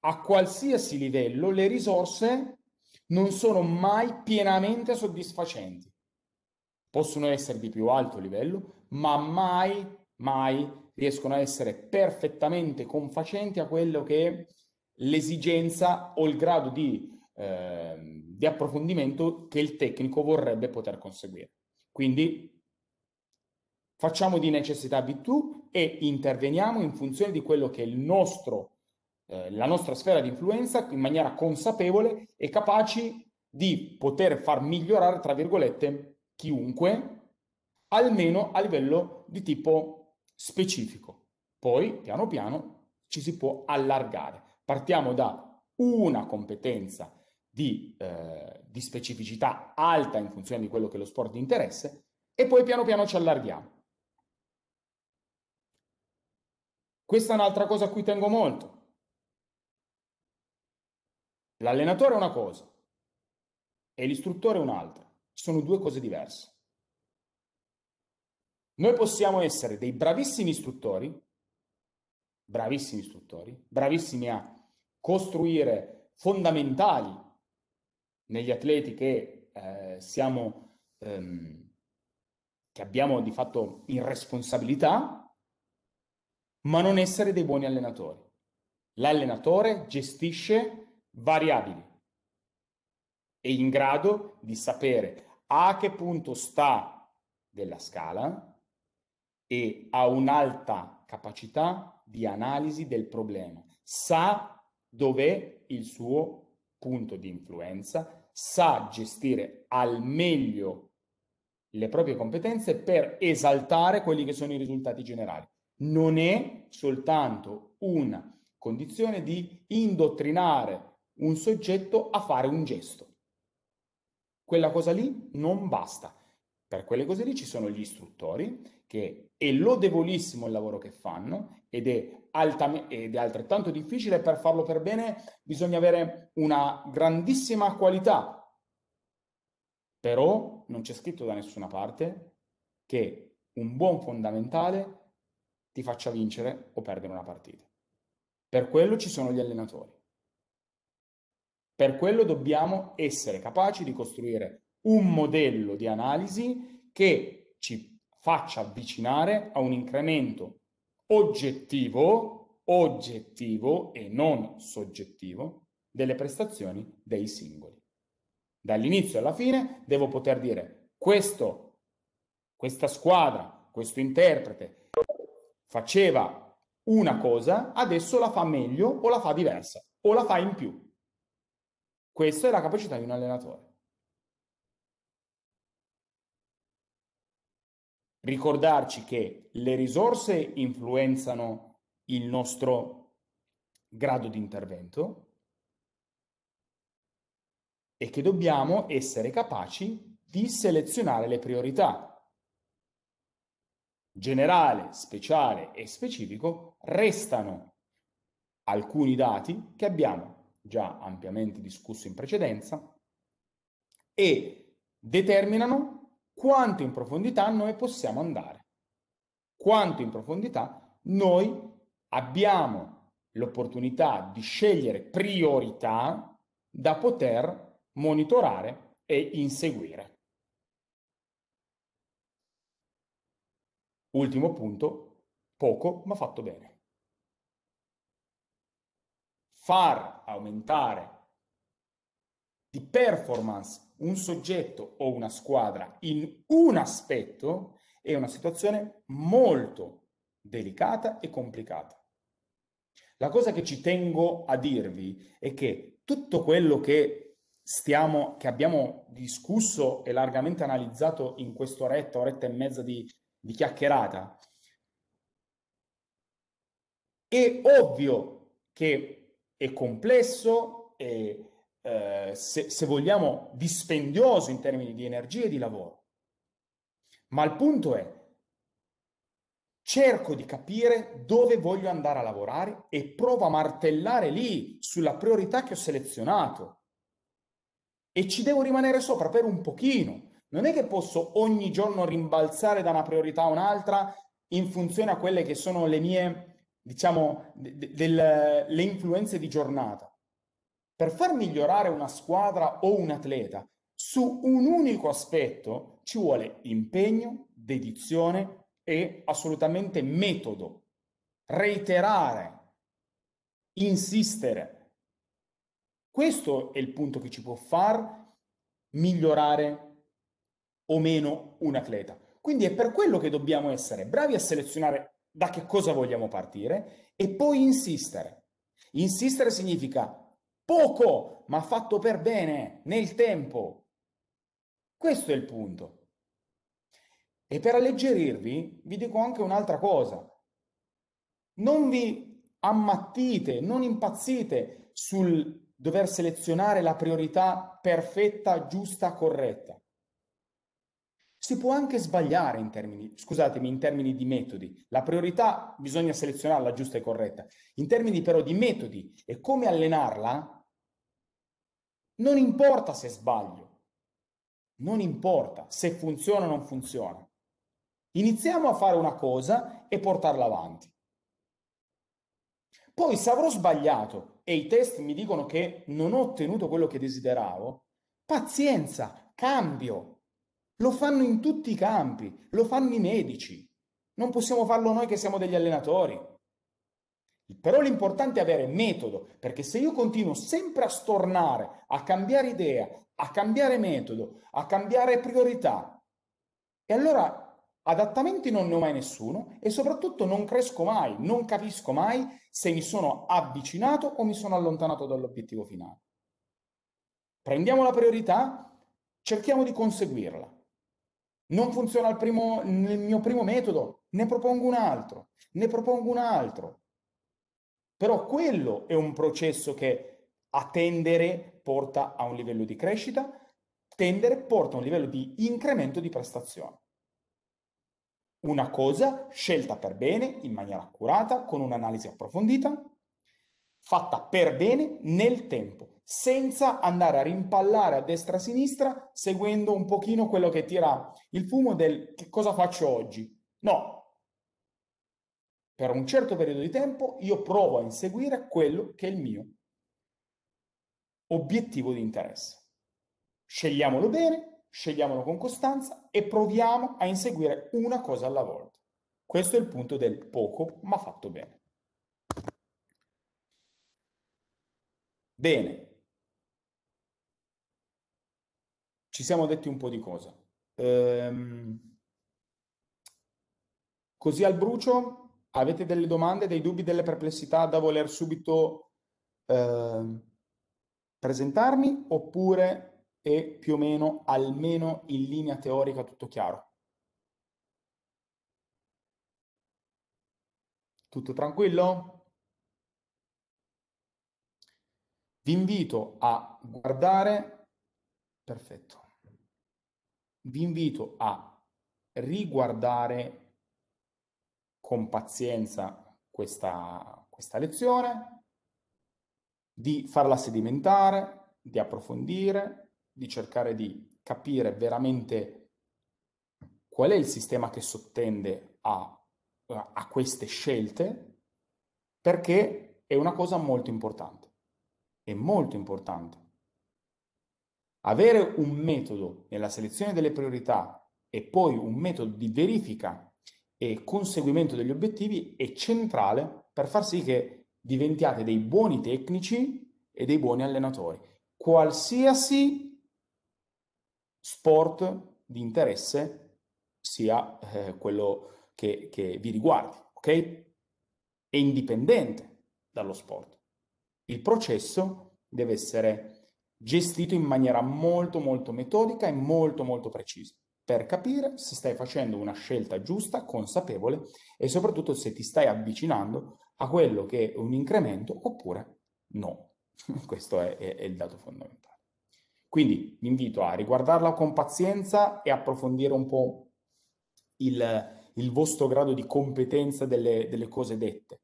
a qualsiasi livello le risorse non sono mai pienamente soddisfacenti. Possono essere di più alto livello, ma mai, mai riescono a essere perfettamente confacenti a quello che è l'esigenza o il grado di, eh, di approfondimento che il tecnico vorrebbe poter conseguire. Quindi facciamo di necessità virtù e interveniamo in funzione di quello che è il nostro eh, la nostra sfera di influenza in maniera consapevole e capaci di poter far migliorare, tra virgolette, chiunque, almeno a livello di tipo specifico. Poi, piano piano, ci si può allargare. Partiamo da una competenza di, eh, di, specificità alta in funzione di quello che è lo sport di interesse e poi piano piano ci allarghiamo. Questa è un'altra cosa a cui tengo molto. L'allenatore è una cosa e l'istruttore è un'altra. Sono due cose diverse. Noi possiamo essere dei bravissimi istruttori, bravissimi istruttori, bravissimi a costruire fondamentali negli atleti che eh, siamo ehm, che abbiamo di fatto in responsabilità, ma non essere dei buoni allenatori. L'allenatore gestisce variabili e in grado di sapere a che punto sta della scala e ha un'alta capacità di analisi del problema, sa dov'è il suo punto di influenza, sa gestire al meglio le proprie competenze per esaltare quelli che sono i risultati generali. Non è soltanto una condizione di indottrinare un soggetto a fare un gesto. Quella cosa lì non basta. Per quelle cose lì ci sono gli istruttori che è lodevolissimo il lavoro che fanno ed è, altam- ed è altrettanto difficile per farlo per bene bisogna avere una grandissima qualità. Però non c'è scritto da nessuna parte che un buon fondamentale ti faccia vincere o perdere una partita. Per quello ci sono gli allenatori. Per quello dobbiamo essere capaci di costruire un modello di analisi che ci faccia avvicinare a un incremento oggettivo, oggettivo e non soggettivo delle prestazioni dei singoli. Dall'inizio alla fine devo poter dire questo, questa squadra, questo interprete faceva una cosa, adesso la fa meglio o la fa diversa o la fa in più. Questa è la capacità di un allenatore. Ricordarci che le risorse influenzano il nostro grado di intervento e che dobbiamo essere capaci di selezionare le priorità. Generale, speciale e specifico restano alcuni dati che abbiamo già ampiamente discusso in precedenza, e determinano quanto in profondità noi possiamo andare, quanto in profondità noi abbiamo l'opportunità di scegliere priorità da poter monitorare e inseguire. Ultimo punto, poco ma fatto bene far aumentare di performance un soggetto o una squadra in un aspetto è una situazione molto delicata e complicata. La cosa che ci tengo a dirvi è che tutto quello che stiamo, che abbiamo discusso e largamente analizzato in quest'oretta, oretta e mezza di, di chiacchierata, è ovvio che è complesso e, eh, se, se vogliamo, dispendioso in termini di energie e di lavoro. Ma il punto è, cerco di capire dove voglio andare a lavorare e provo a martellare lì sulla priorità che ho selezionato. E ci devo rimanere sopra per un pochino. Non è che posso ogni giorno rimbalzare da una priorità a un'altra in funzione a quelle che sono le mie diciamo, de- delle influenze di giornata. Per far migliorare una squadra o un atleta su un unico aspetto ci vuole impegno, dedizione e assolutamente metodo. Reiterare, insistere. Questo è il punto che ci può far migliorare o meno un atleta. Quindi è per quello che dobbiamo essere bravi a selezionare da che cosa vogliamo partire e poi insistere. Insistere significa poco, ma fatto per bene, nel tempo. Questo è il punto. E per alleggerirvi vi dico anche un'altra cosa. Non vi ammattite, non impazzite sul dover selezionare la priorità perfetta, giusta, corretta. Si può anche sbagliare in termini, scusatemi, in termini di metodi. La priorità bisogna selezionarla giusta e corretta. In termini però di metodi e come allenarla, non importa se sbaglio, non importa se funziona o non funziona. Iniziamo a fare una cosa e portarla avanti. Poi se avrò sbagliato e i test mi dicono che non ho ottenuto quello che desideravo, pazienza, cambio, lo fanno in tutti i campi, lo fanno i medici. Non possiamo farlo noi che siamo degli allenatori. Però l'importante è avere metodo, perché se io continuo sempre a stornare, a cambiare idea, a cambiare metodo, a cambiare priorità, e allora adattamenti non ne ho mai nessuno e soprattutto non cresco mai, non capisco mai se mi sono avvicinato o mi sono allontanato dall'obiettivo finale. Prendiamo la priorità, cerchiamo di conseguirla. Non funziona primo, nel mio primo metodo, ne propongo un altro, ne propongo un altro. Però quello è un processo che attendere porta a un livello di crescita, tendere porta a un livello di incremento di prestazione. Una cosa scelta per bene, in maniera accurata, con un'analisi approfondita, fatta per bene nel tempo senza andare a rimpallare a destra e a sinistra, seguendo un pochino quello che tira il fumo del che cosa faccio oggi. No, per un certo periodo di tempo io provo a inseguire quello che è il mio obiettivo di interesse. Scegliamolo bene, scegliamolo con costanza e proviamo a inseguire una cosa alla volta. Questo è il punto del poco ma fatto bene. Bene, ci siamo detti un po' di cose. Ehm, così al brucio, avete delle domande, dei dubbi, delle perplessità da voler subito eh, presentarmi oppure è più o meno, almeno in linea teorica, tutto chiaro? Tutto tranquillo? Vi invito a guardare, perfetto, vi invito a riguardare con pazienza questa, questa lezione, di farla sedimentare, di approfondire, di cercare di capire veramente qual è il sistema che sottende a, a queste scelte, perché è una cosa molto importante, è molto importante avere un metodo nella selezione delle priorità e poi un metodo di verifica e conseguimento degli obiettivi è centrale per far sì che diventiate dei buoni tecnici e dei buoni allenatori. Qualsiasi sport di interesse sia eh, quello che, che vi riguardi, ok? È indipendente dallo sport. Il processo deve essere gestito in maniera molto molto metodica e molto molto precisa per capire se stai facendo una scelta giusta, consapevole e soprattutto se ti stai avvicinando a quello che è un incremento oppure no. Questo è, è, è il dato fondamentale. Quindi vi invito a riguardarla con pazienza e approfondire un po' il, il vostro grado di competenza delle, delle cose dette.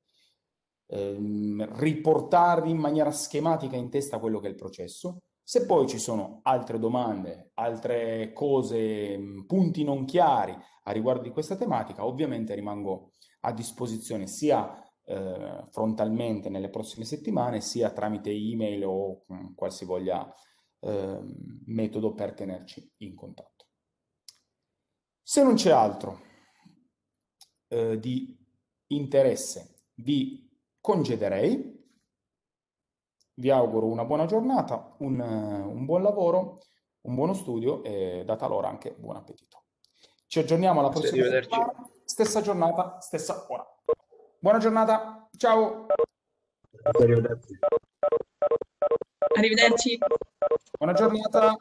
Ehm, riportarvi in maniera schematica in testa quello che è il processo, se poi ci sono altre domande, altre cose, mm, punti non chiari a riguardo di questa tematica, ovviamente rimango a disposizione sia eh, frontalmente nelle prossime settimane, sia tramite email o mm, qualsivoglia eh, metodo per tenerci in contatto. Se non c'è altro eh, di interesse, vi congederei vi auguro una buona giornata, un, eh, un buon lavoro, un buono studio e data l'ora anche buon appetito. Ci aggiorniamo alla prossima settimana, stessa giornata, stessa ora. Buona giornata, ciao! Arrivederci. Arrivederci. Buona giornata.